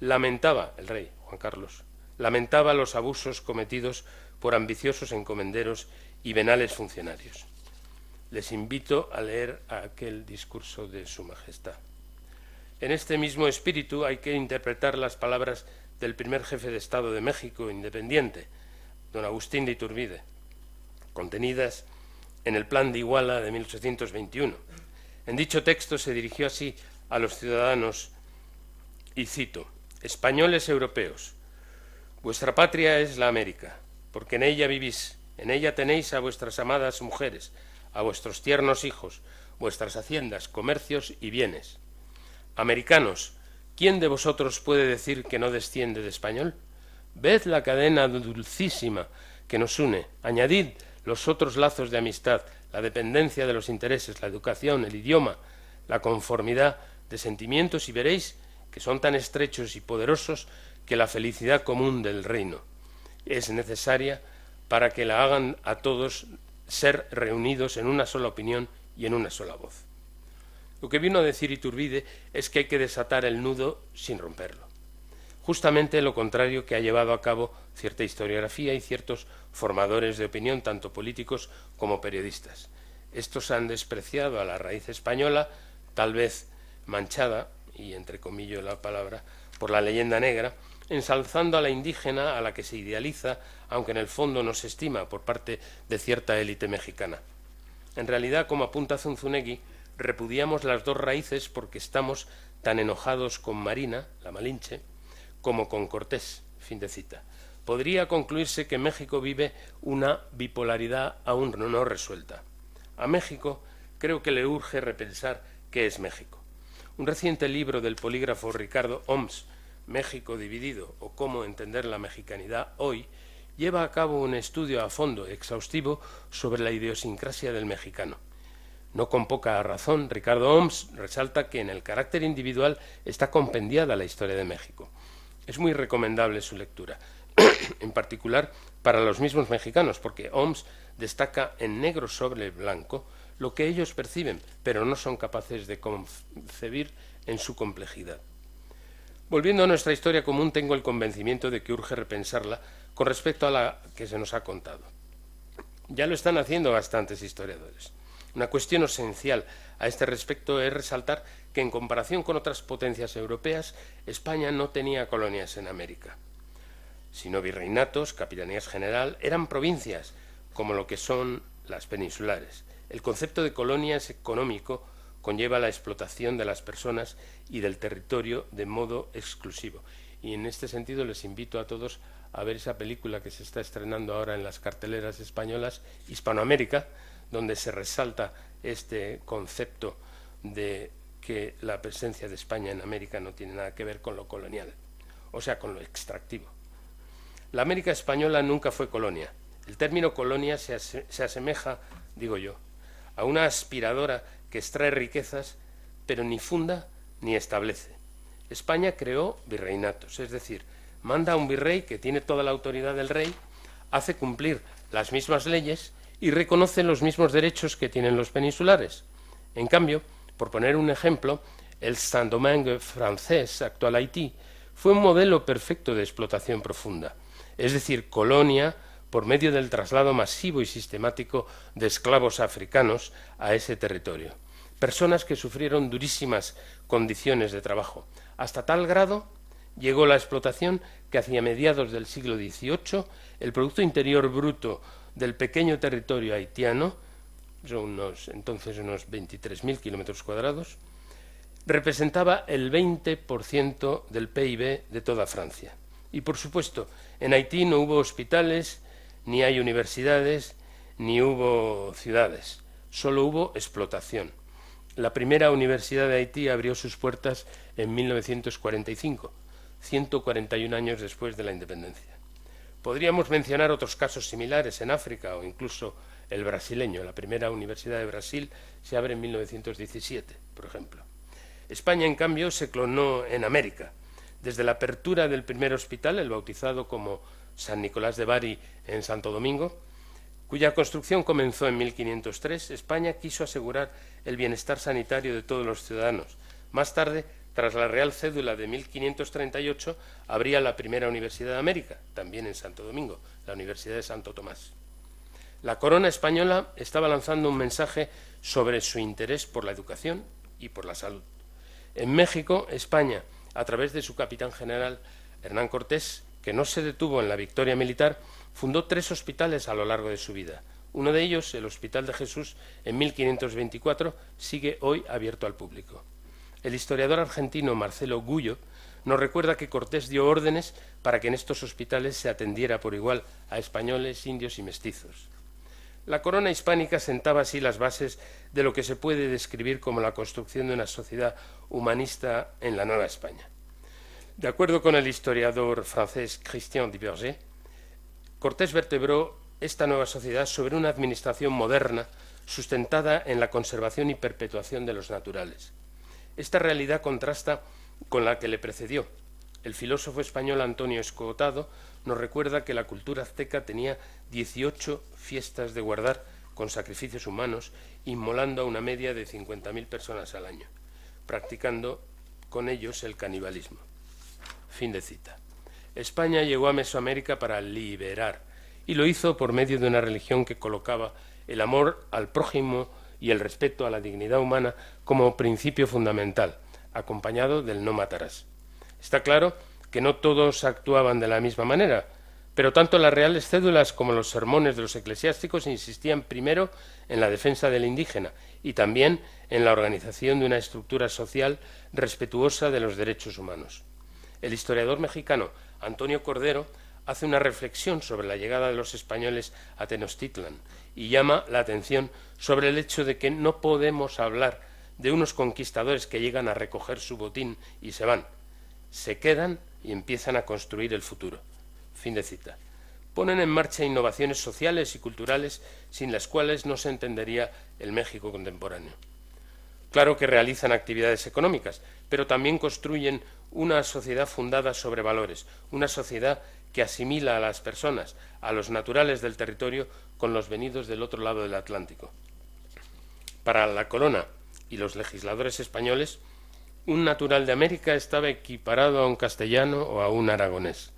Lamentaba el rey Juan Carlos, lamentaba los abusos cometidos por ambiciosos encomenderos y venales funcionarios. Les invito a leer aquel discurso de Su Majestad. En este mismo espíritu hay que interpretar las palabras del primer jefe de Estado de México independiente, don Agustín de Iturbide, contenidas en el Plan de Iguala de 1821. En dicho texto se dirigió así a los ciudadanos y cito, españoles europeos, vuestra patria es la América, porque en ella vivís, en ella tenéis a vuestras amadas mujeres, a vuestros tiernos hijos, vuestras haciendas, comercios y bienes. Americanos, ¿quién de vosotros puede decir que no desciende de español? Ved la cadena dulcísima que nos une, añadid los otros lazos de amistad, la dependencia de los intereses, la educación, el idioma, la conformidad de sentimientos y veréis que son tan estrechos y poderosos que la felicidad común del reino es necesaria para que la hagan a todos ser reunidos en una sola opinión y en una sola voz. Lo que vino a decir Iturbide es que hay que desatar el nudo sin romperlo. Justamente lo contrario que ha llevado a cabo cierta historiografía y ciertos formadores de opinión, tanto políticos como periodistas. Estos han despreciado a la raíz española, tal vez manchada y entre comillas la palabra, por la leyenda negra, ensalzando a la indígena a la que se idealiza, aunque en el fondo no se estima por parte de cierta élite mexicana. En realidad, como apunta Zunzunegui, repudiamos las dos raíces porque estamos tan enojados con Marina, la Malinche, como con Cortés. Fin de cita. Podría concluirse que México vive una bipolaridad aún no resuelta. A México creo que le urge repensar qué es México. Un reciente libro del polígrafo Ricardo Homs, México dividido o cómo entender la mexicanidad hoy, lleva a cabo un estudio a fondo exhaustivo sobre la idiosincrasia del mexicano. No con poca razón, Ricardo Homs resalta que en el carácter individual está compendiada la historia de México. Es muy recomendable su lectura, (coughs) en particular para los mismos mexicanos, porque Homs destaca en negro sobre blanco lo que ellos perciben, pero no son capaces de concebir en su complejidad. Volviendo a nuestra historia común, tengo el convencimiento de que urge repensarla con respecto a la que se nos ha contado. Ya lo están haciendo bastantes historiadores. Una cuestión esencial a este respecto es resaltar que en comparación con otras potencias europeas, España no tenía colonias en América. Sino virreinatos, capitanías general, eran provincias, como lo que son las peninsulares. El concepto de colonia es económico, conlleva la explotación de las personas y del territorio de modo exclusivo. Y en este sentido les invito a todos a ver esa película que se está estrenando ahora en las carteleras españolas, Hispanoamérica, donde se resalta este concepto de que la presencia de España en América no tiene nada que ver con lo colonial, o sea, con lo extractivo. La América española nunca fue colonia. El término colonia se, se asemeja, digo yo, a una aspiradora que extrae riquezas, pero ni funda ni establece. España creó virreinatos, es decir, manda a un virrey que tiene toda la autoridad del rey, hace cumplir las mismas leyes y reconoce los mismos derechos que tienen los peninsulares. En cambio, por poner un ejemplo, el Saint-Domingue francés, actual Haití, fue un modelo perfecto de explotación profunda, es decir, colonia, por medio del traslado masivo y sistemático de esclavos africanos a ese territorio. Personas que sufrieron durísimas condiciones de trabajo. Hasta tal grado llegó la explotación que hacia mediados del siglo XVIII el Producto Interior Bruto del pequeño territorio haitiano, son unos, entonces unos 23.000 kilómetros cuadrados, representaba el 20% del PIB de toda Francia. Y por supuesto, en Haití no hubo hospitales, ni hay universidades, ni hubo ciudades, solo hubo explotación. La primera universidad de Haití abrió sus puertas en 1945, 141 años después de la independencia. Podríamos mencionar otros casos similares en África o incluso el brasileño. La primera universidad de Brasil se abre en 1917, por ejemplo. España, en cambio, se clonó en América desde la apertura del primer hospital, el bautizado como San Nicolás de Bari en Santo Domingo, cuya construcción comenzó en 1503, España quiso asegurar el bienestar sanitario de todos los ciudadanos. Más tarde, tras la Real Cédula de 1538, abría la primera Universidad de América, también en Santo Domingo, la Universidad de Santo Tomás. La corona española estaba lanzando un mensaje sobre su interés por la educación y por la salud. En México, España a través de su capitán general Hernán Cortés, que no se detuvo en la victoria militar, fundó tres hospitales a lo largo de su vida. Uno de ellos, el Hospital de Jesús, en 1524, sigue hoy abierto al público. El historiador argentino Marcelo Gullo nos recuerda que Cortés dio órdenes para que en estos hospitales se atendiera por igual a españoles, indios y mestizos. La corona hispánica sentaba así las bases de lo que se puede describir como la construcción de una sociedad humanista en la Nueva España. De acuerdo con el historiador francés Christian Diverger, Cortés vertebró esta nueva sociedad sobre una administración moderna sustentada en la conservación y perpetuación de los naturales. Esta realidad contrasta con la que le precedió. El filósofo español Antonio Escotado nos recuerda que la cultura azteca tenía 18 fiestas de guardar con sacrificios humanos, inmolando a una media de 50.000 personas al año, practicando con ellos el canibalismo. Fin de cita. España llegó a Mesoamérica para liberar, y lo hizo por medio de una religión que colocaba el amor al prójimo y el respeto a la dignidad humana como principio fundamental, acompañado del no matarás. Está claro que no todos actuaban de la misma manera, pero tanto las reales cédulas como los sermones de los eclesiásticos insistían primero en la defensa del indígena y también en la organización de una estructura social respetuosa de los derechos humanos. El historiador mexicano Antonio Cordero hace una reflexión sobre la llegada de los españoles a Tenochtitlan y llama la atención sobre el hecho de que no podemos hablar de unos conquistadores que llegan a recoger su botín y se van. Se quedan y empiezan a construir el futuro. Fin de cita. Ponen en marcha innovaciones sociales y culturales sin las cuales no se entendería el México contemporáneo. Claro que realizan actividades económicas, pero también construyen una sociedad fundada sobre valores, una sociedad que asimila a las personas, a los naturales del territorio, con los venidos del otro lado del Atlántico. Para la corona y los legisladores españoles, un natural de América estaba equiparado a un castellano o a un aragonés.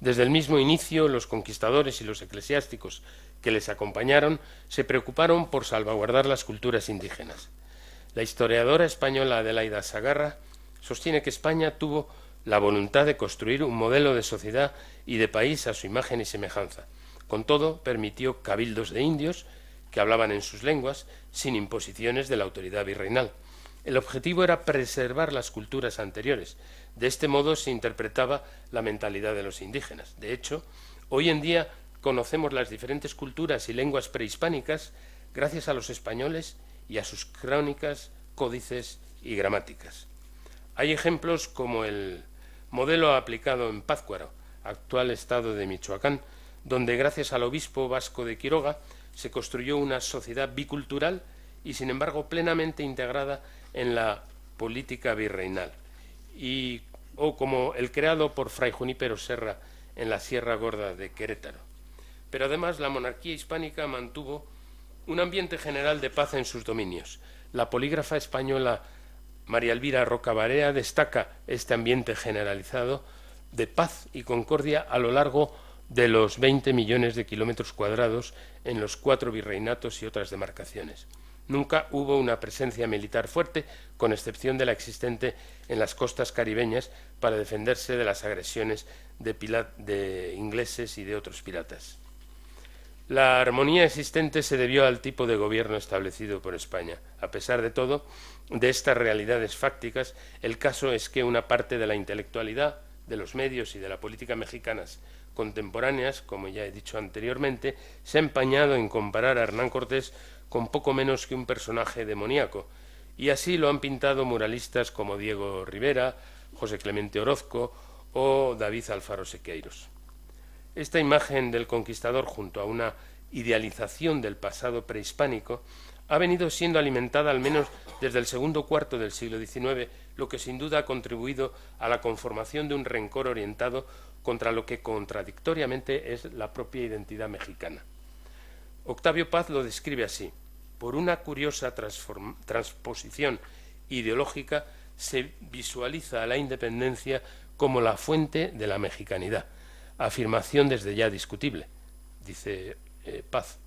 Desde el mismo inicio, los conquistadores y los eclesiásticos que les acompañaron se preocuparon por salvaguardar las culturas indígenas. La historiadora española Adelaida Sagarra sostiene que España tuvo la voluntad de construir un modelo de sociedad y de país a su imagen y semejanza. Con todo, permitió cabildos de indios que hablaban en sus lenguas sin imposiciones de la autoridad virreinal. El objetivo era preservar las culturas anteriores. De este modo se interpretaba la mentalidad de los indígenas. De hecho, hoy en día conocemos las diferentes culturas y lenguas prehispánicas gracias a los españoles y a sus crónicas, códices y gramáticas. Hay ejemplos como el modelo aplicado en Pázcuaro, actual estado de Michoacán, donde gracias al obispo vasco de Quiroga se construyó una sociedad bicultural y sin embargo plenamente integrada en la política virreinal o como el creado por Fray Junípero Serra en la Sierra Gorda de Querétaro. Pero además la monarquía hispánica mantuvo un ambiente general de paz en sus dominios. La polígrafa española María Elvira Rocabarea destaca este ambiente generalizado de paz y concordia a lo largo de los 20 millones de kilómetros cuadrados en los cuatro virreinatos y otras demarcaciones. Nunca hubo una presencia militar fuerte, con excepción de la existente en las costas caribeñas, para defenderse de las agresiones de, de ingleses y de otros piratas. La armonía existente se debió al tipo de gobierno establecido por España. A pesar de todo, de estas realidades fácticas, el caso es que una parte de la intelectualidad, de los medios y de la política mexicanas contemporáneas, como ya he dicho anteriormente, se ha empañado en comparar a Hernán Cortés con poco menos que un personaje demoníaco, y así lo han pintado muralistas como Diego Rivera, José Clemente Orozco o David Alfaro Sequeiros. Esta imagen del conquistador junto a una idealización del pasado prehispánico ha venido siendo alimentada al menos desde el segundo cuarto del siglo XIX, lo que sin duda ha contribuido a la conformación de un rencor orientado contra lo que contradictoriamente es la propia identidad mexicana. Octavio Paz lo describe así. Por una curiosa transposición ideológica se visualiza a la independencia como la fuente de la mexicanidad, afirmación desde ya discutible, dice eh, Paz.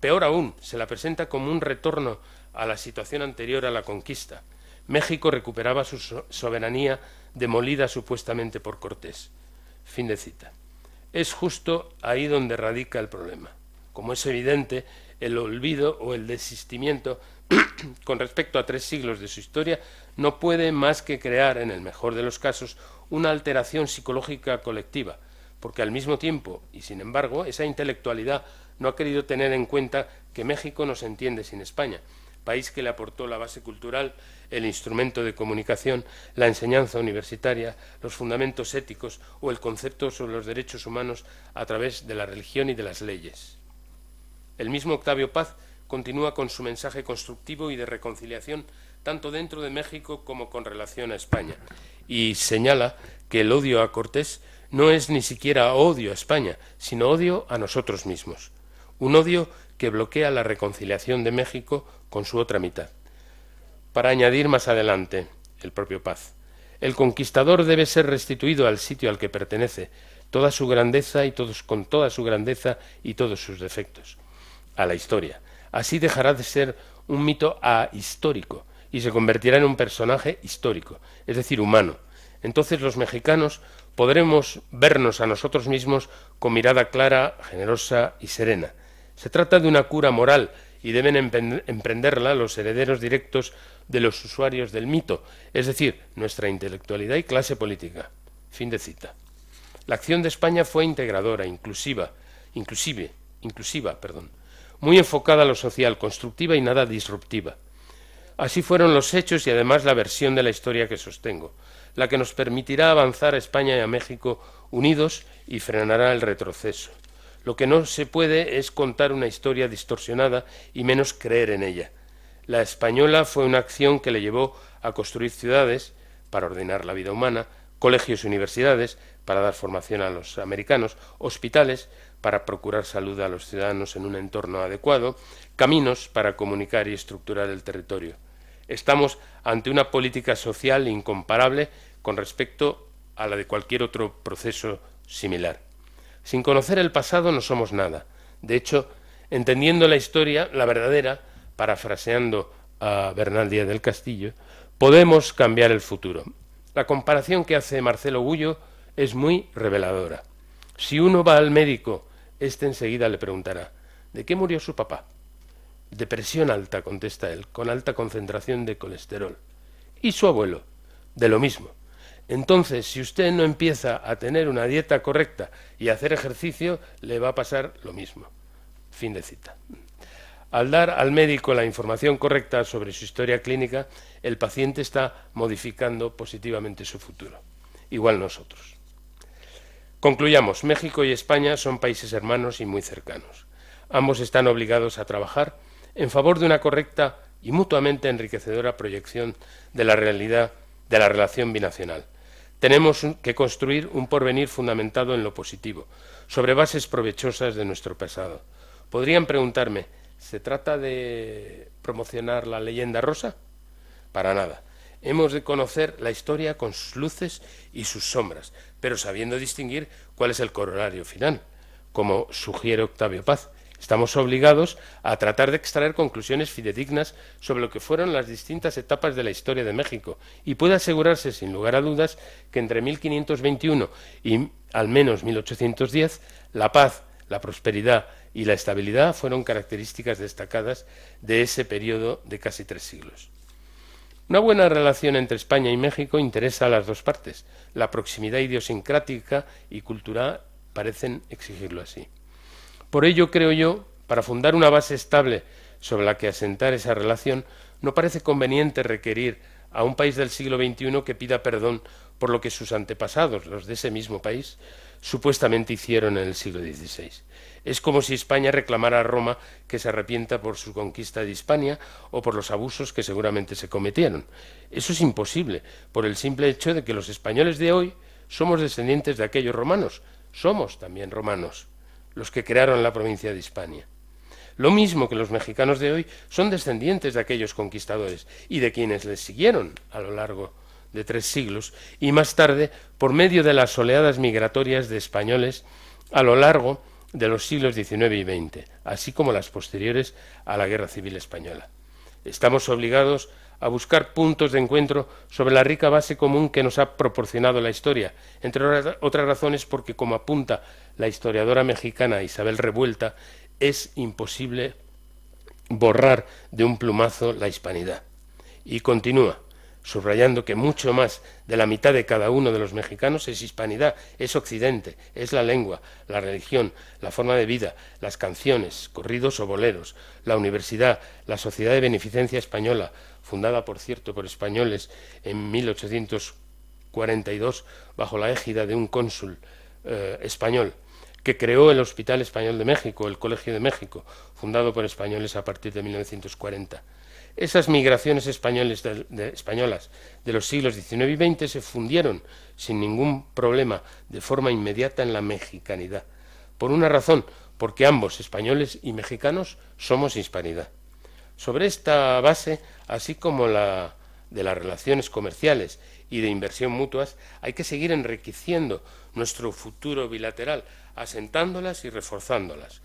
Peor aún, se la presenta como un retorno a la situación anterior a la conquista. México recuperaba su soberanía demolida supuestamente por Cortés. Fin de cita. Es justo ahí donde radica el problema como es evidente, el olvido o el desistimiento (clears throat) con respecto a tres siglos de su historia no puede más que crear, en el mejor de los casos, una alteración psicológica colectiva, porque al mismo tiempo, y sin embargo, esa intelectualidad no ha querido tener en cuenta que México no se entiende sin España, país que le aportó la base cultural, el instrumento de comunicación, la enseñanza universitaria, los fundamentos éticos o el concepto sobre los derechos humanos a través de la religión y de las leyes. El mismo Octavio Paz continúa con su mensaje constructivo y de reconciliación tanto dentro de México como con relación a España, y señala que el odio a Cortés no es ni siquiera odio a España, sino odio a nosotros mismos, un odio que bloquea la reconciliación de México con su otra mitad. Para añadir más adelante, el propio Paz, el conquistador debe ser restituido al sitio al que pertenece, toda su grandeza y todos con toda su grandeza y todos sus defectos a la historia. Así dejará de ser un mito ahistórico y se convertirá en un personaje histórico, es decir, humano. Entonces los mexicanos podremos vernos a nosotros mismos con mirada clara, generosa y serena. Se trata de una cura moral y deben emprenderla los herederos directos de los usuarios del mito, es decir, nuestra intelectualidad y clase política. Fin de cita. La acción de España fue integradora, inclusiva, inclusive, inclusiva, perdón muy enfocada a lo social, constructiva y nada disruptiva. Así fueron los hechos y además la versión de la historia que sostengo, la que nos permitirá avanzar a España y a México unidos y frenará el retroceso. Lo que no se puede es contar una historia distorsionada y menos creer en ella. La española fue una acción que le llevó a construir ciudades para ordenar la vida humana, colegios y universidades para dar formación a los americanos, hospitales para procurar salud a los ciudadanos en un entorno adecuado, caminos para comunicar y estructurar el territorio. Estamos ante una política social incomparable con respecto a la de cualquier otro proceso similar. Sin conocer el pasado no somos nada. De hecho, entendiendo la historia, la verdadera, parafraseando a Bernal del Castillo, podemos cambiar el futuro. La comparación que hace Marcelo Gullo es muy reveladora. Si uno va al médico este enseguida le preguntará, ¿de qué murió su papá? Depresión alta, contesta él, con alta concentración de colesterol. ¿Y su abuelo? De lo mismo. Entonces, si usted no empieza a tener una dieta correcta y a hacer ejercicio, le va a pasar lo mismo. Fin de cita. Al dar al médico la información correcta sobre su historia clínica, el paciente está modificando positivamente su futuro. Igual nosotros. Concluyamos, México y España son países hermanos y muy cercanos. Ambos están obligados a trabajar en favor de una correcta y mutuamente enriquecedora proyección de la realidad de la relación binacional. Tenemos que construir un porvenir fundamentado en lo positivo, sobre bases provechosas de nuestro pasado. Podrían preguntarme, ¿se trata de promocionar la leyenda rosa? Para nada. Hemos de conocer la historia con sus luces y sus sombras, pero sabiendo distinguir cuál es el corolario final, como sugiere Octavio Paz. Estamos obligados a tratar de extraer conclusiones fidedignas sobre lo que fueron las distintas etapas de la historia de México y puede asegurarse sin lugar a dudas que entre 1521 y al menos 1810 la paz, la prosperidad y la estabilidad fueron características destacadas de ese periodo de casi tres siglos. Una buena relación entre España y México interesa a las dos partes. La proximidad idiosincrática y cultural parecen exigirlo así. Por ello, creo yo, para fundar una base estable sobre la que asentar esa relación, no parece conveniente requerir a un país del siglo XXI que pida perdón por lo que sus antepasados, los de ese mismo país, supuestamente hicieron en el siglo XVI. Es como si España reclamara a Roma que se arrepienta por su conquista de Hispania o por los abusos que seguramente se cometieron. Eso es imposible, por el simple hecho de que los españoles de hoy somos descendientes de aquellos romanos, somos también romanos, los que crearon la provincia de Hispania. Lo mismo que los mexicanos de hoy son descendientes de aquellos conquistadores y de quienes les siguieron a lo largo de tres siglos y más tarde por medio de las oleadas migratorias de españoles a lo largo de los siglos XIX y XX, así como las posteriores a la Guerra Civil Española. Estamos obligados a buscar puntos de encuentro sobre la rica base común que nos ha proporcionado la historia, entre otras razones porque, como apunta la historiadora mexicana Isabel Revuelta, es imposible borrar de un plumazo la hispanidad. Y continúa, subrayando que mucho más de la mitad de cada uno de los mexicanos es hispanidad, es occidente, es la lengua, la religión, la forma de vida, las canciones, corridos o boleros, la universidad, la sociedad de beneficencia española, fundada por cierto por españoles en 1842 bajo la égida de un cónsul eh, español, que creó el Hospital Español de México, el Colegio de México, fundado por españoles a partir de 1940. Esas migraciones españoles españolas de los siglos XIX y XX se fundieron sin ningún problema de forma inmediata en la mexicanidad, por una razón, porque ambos, españoles y mexicanos, somos hispanidad. Sobre esta base, así como la de las relaciones comerciales y de inversión mutuas, hay que seguir enriqueciendo nuestro futuro bilateral, asentándolas y reforzándolas.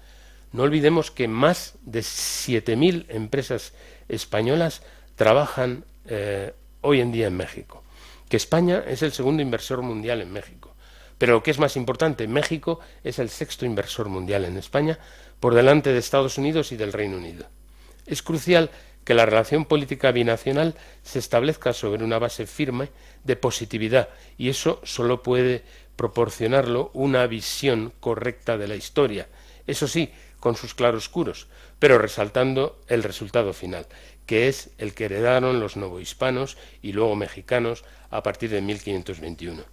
No olvidemos que más de 7.000 empresas españolas trabajan eh, hoy en día en México, que España es el segundo inversor mundial en México. Pero lo que es más importante, México es el sexto inversor mundial en España, por delante de Estados Unidos y del Reino Unido. Es crucial que la relación política binacional se establezca sobre una base firme de positividad y eso solo puede proporcionarlo una visión correcta de la historia, eso sí, con sus claroscuros, pero resaltando el resultado final, que es el que heredaron los novohispanos y luego mexicanos a partir de 1521.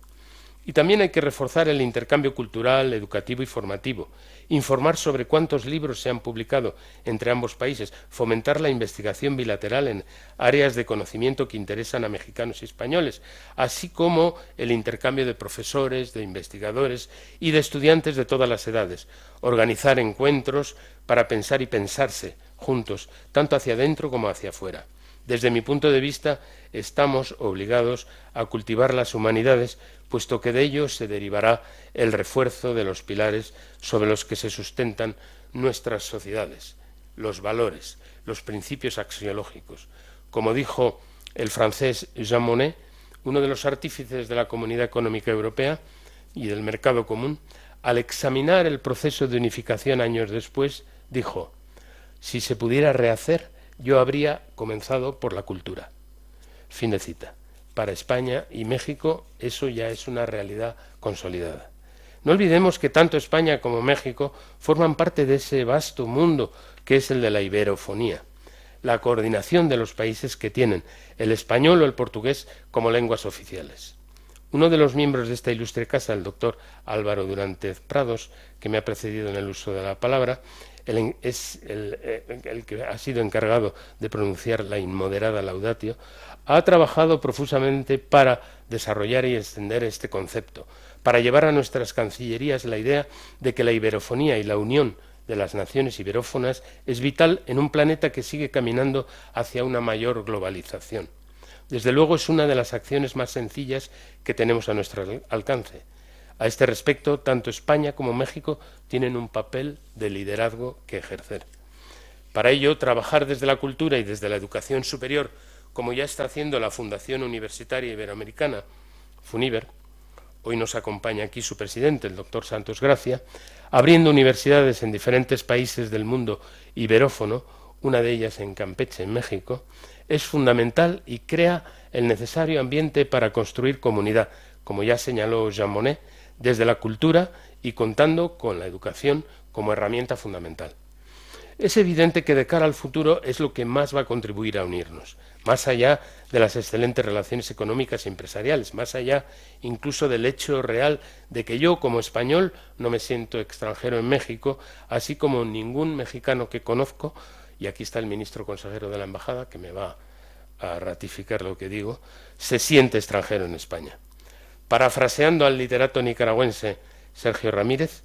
Y también hay que reforzar el intercambio cultural, educativo y formativo, informar sobre cuántos libros se han publicado entre ambos países, fomentar la investigación bilateral en áreas de conocimiento que interesan a mexicanos y españoles, así como el intercambio de profesores, de investigadores y de estudiantes de todas las edades, organizar encuentros para pensar y pensarse juntos, tanto hacia adentro como hacia afuera. Desde mi punto de vista, estamos obligados a cultivar las humanidades, puesto que de ello se derivará el refuerzo de los pilares sobre los que se sustentan nuestras sociedades, los valores, los principios axiológicos. Como dijo el francés Jean Monnet, uno de los artífices de la Comunidad Económica Europea y del mercado común, al examinar el proceso de unificación años después, dijo, si se pudiera rehacer, yo habría comenzado por la cultura. Fin de cita. Para España y México eso ya es una realidad consolidada. No olvidemos que tanto España como México forman parte de ese vasto mundo que es el de la iberofonía. La coordinación de los países que tienen el español o el portugués como lenguas oficiales. Uno de los miembros de esta ilustre casa, el doctor Álvaro Durantez Prados, que me ha precedido en el uso de la palabra, el, es eh, el, que ha sido encargado de pronunciar la inmoderada laudatio, ha trabajado profusamente para desarrollar y extender este concepto, para llevar a nuestras cancillerías la idea de que la iberofonía y la unión de las naciones iberófonas es vital en un planeta que sigue caminando hacia una mayor globalización. Desde luego es una de las acciones más sencillas que tenemos a nuestro alcance a este respecto, tanto España como México tienen un papel de liderazgo que ejercer. Para ello, trabajar desde la cultura y desde la educación superior, como ya está haciendo la Fundación Universitaria Iberoamericana, FUNIBER, hoy nos acompaña aquí su presidente, el doctor Santos Gracia, abriendo universidades en diferentes países del mundo iberófono, una de ellas en Campeche, en México, es fundamental y crea el necesario ambiente para construir comunidad, como ya señaló Jean Monnet, desde la cultura y contando con la educación como herramienta fundamental. Es evidente que de cara al futuro es lo que más va a contribuir a unirnos, más allá de las excelentes relaciones económicas y e empresariales, más allá incluso del hecho real de que yo como español no me siento extranjero en México, así como ningún mexicano que conozco, y aquí está el ministro consejero de la Embajada que me va a ratificar lo que digo, se siente extranjero en España parafraseando al literato nicaragüense Sergio Ramírez,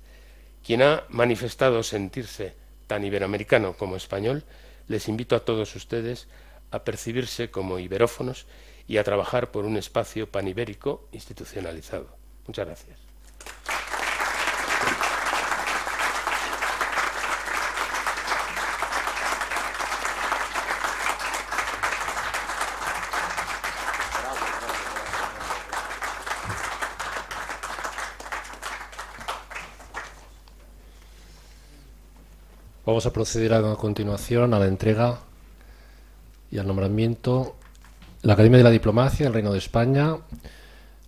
quien ha manifestado sentirse tan iberoamericano como español, les invito a todos ustedes a percibirse como iberófonos y a trabajar por un espacio panibérico institucionalizado. Muchas gracias. Vamos a proceder a continuación a la entrega y al nombramiento. La Academia de la Diplomacia del Reino de España,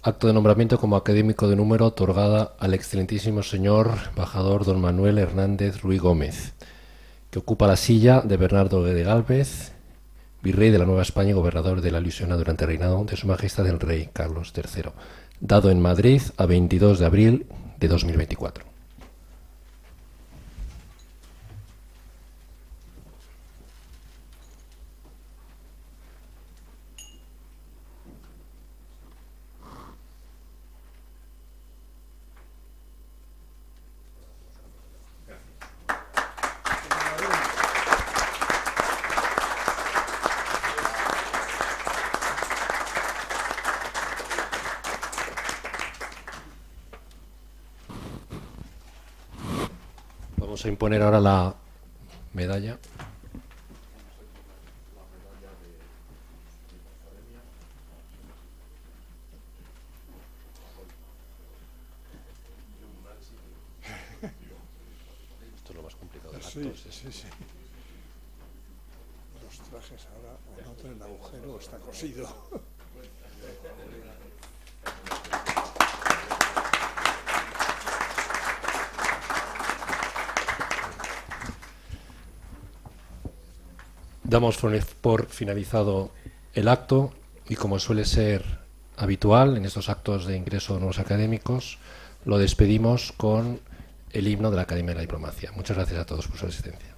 acto de nombramiento como académico de número otorgada al excelentísimo señor embajador don Manuel Hernández Ruiz Gómez, que ocupa la silla de Bernardo de Galvez, virrey de la Nueva España y gobernador de la Luisiana durante el reinado de Su Majestad el Rey Carlos III, dado en Madrid a 22 de abril de 2024. por finalizado el acto y como suele ser habitual en estos actos de ingreso de nuevos académicos, lo despedimos con el himno de la Academia de la Diplomacia. Muchas gracias a todos por su asistencia.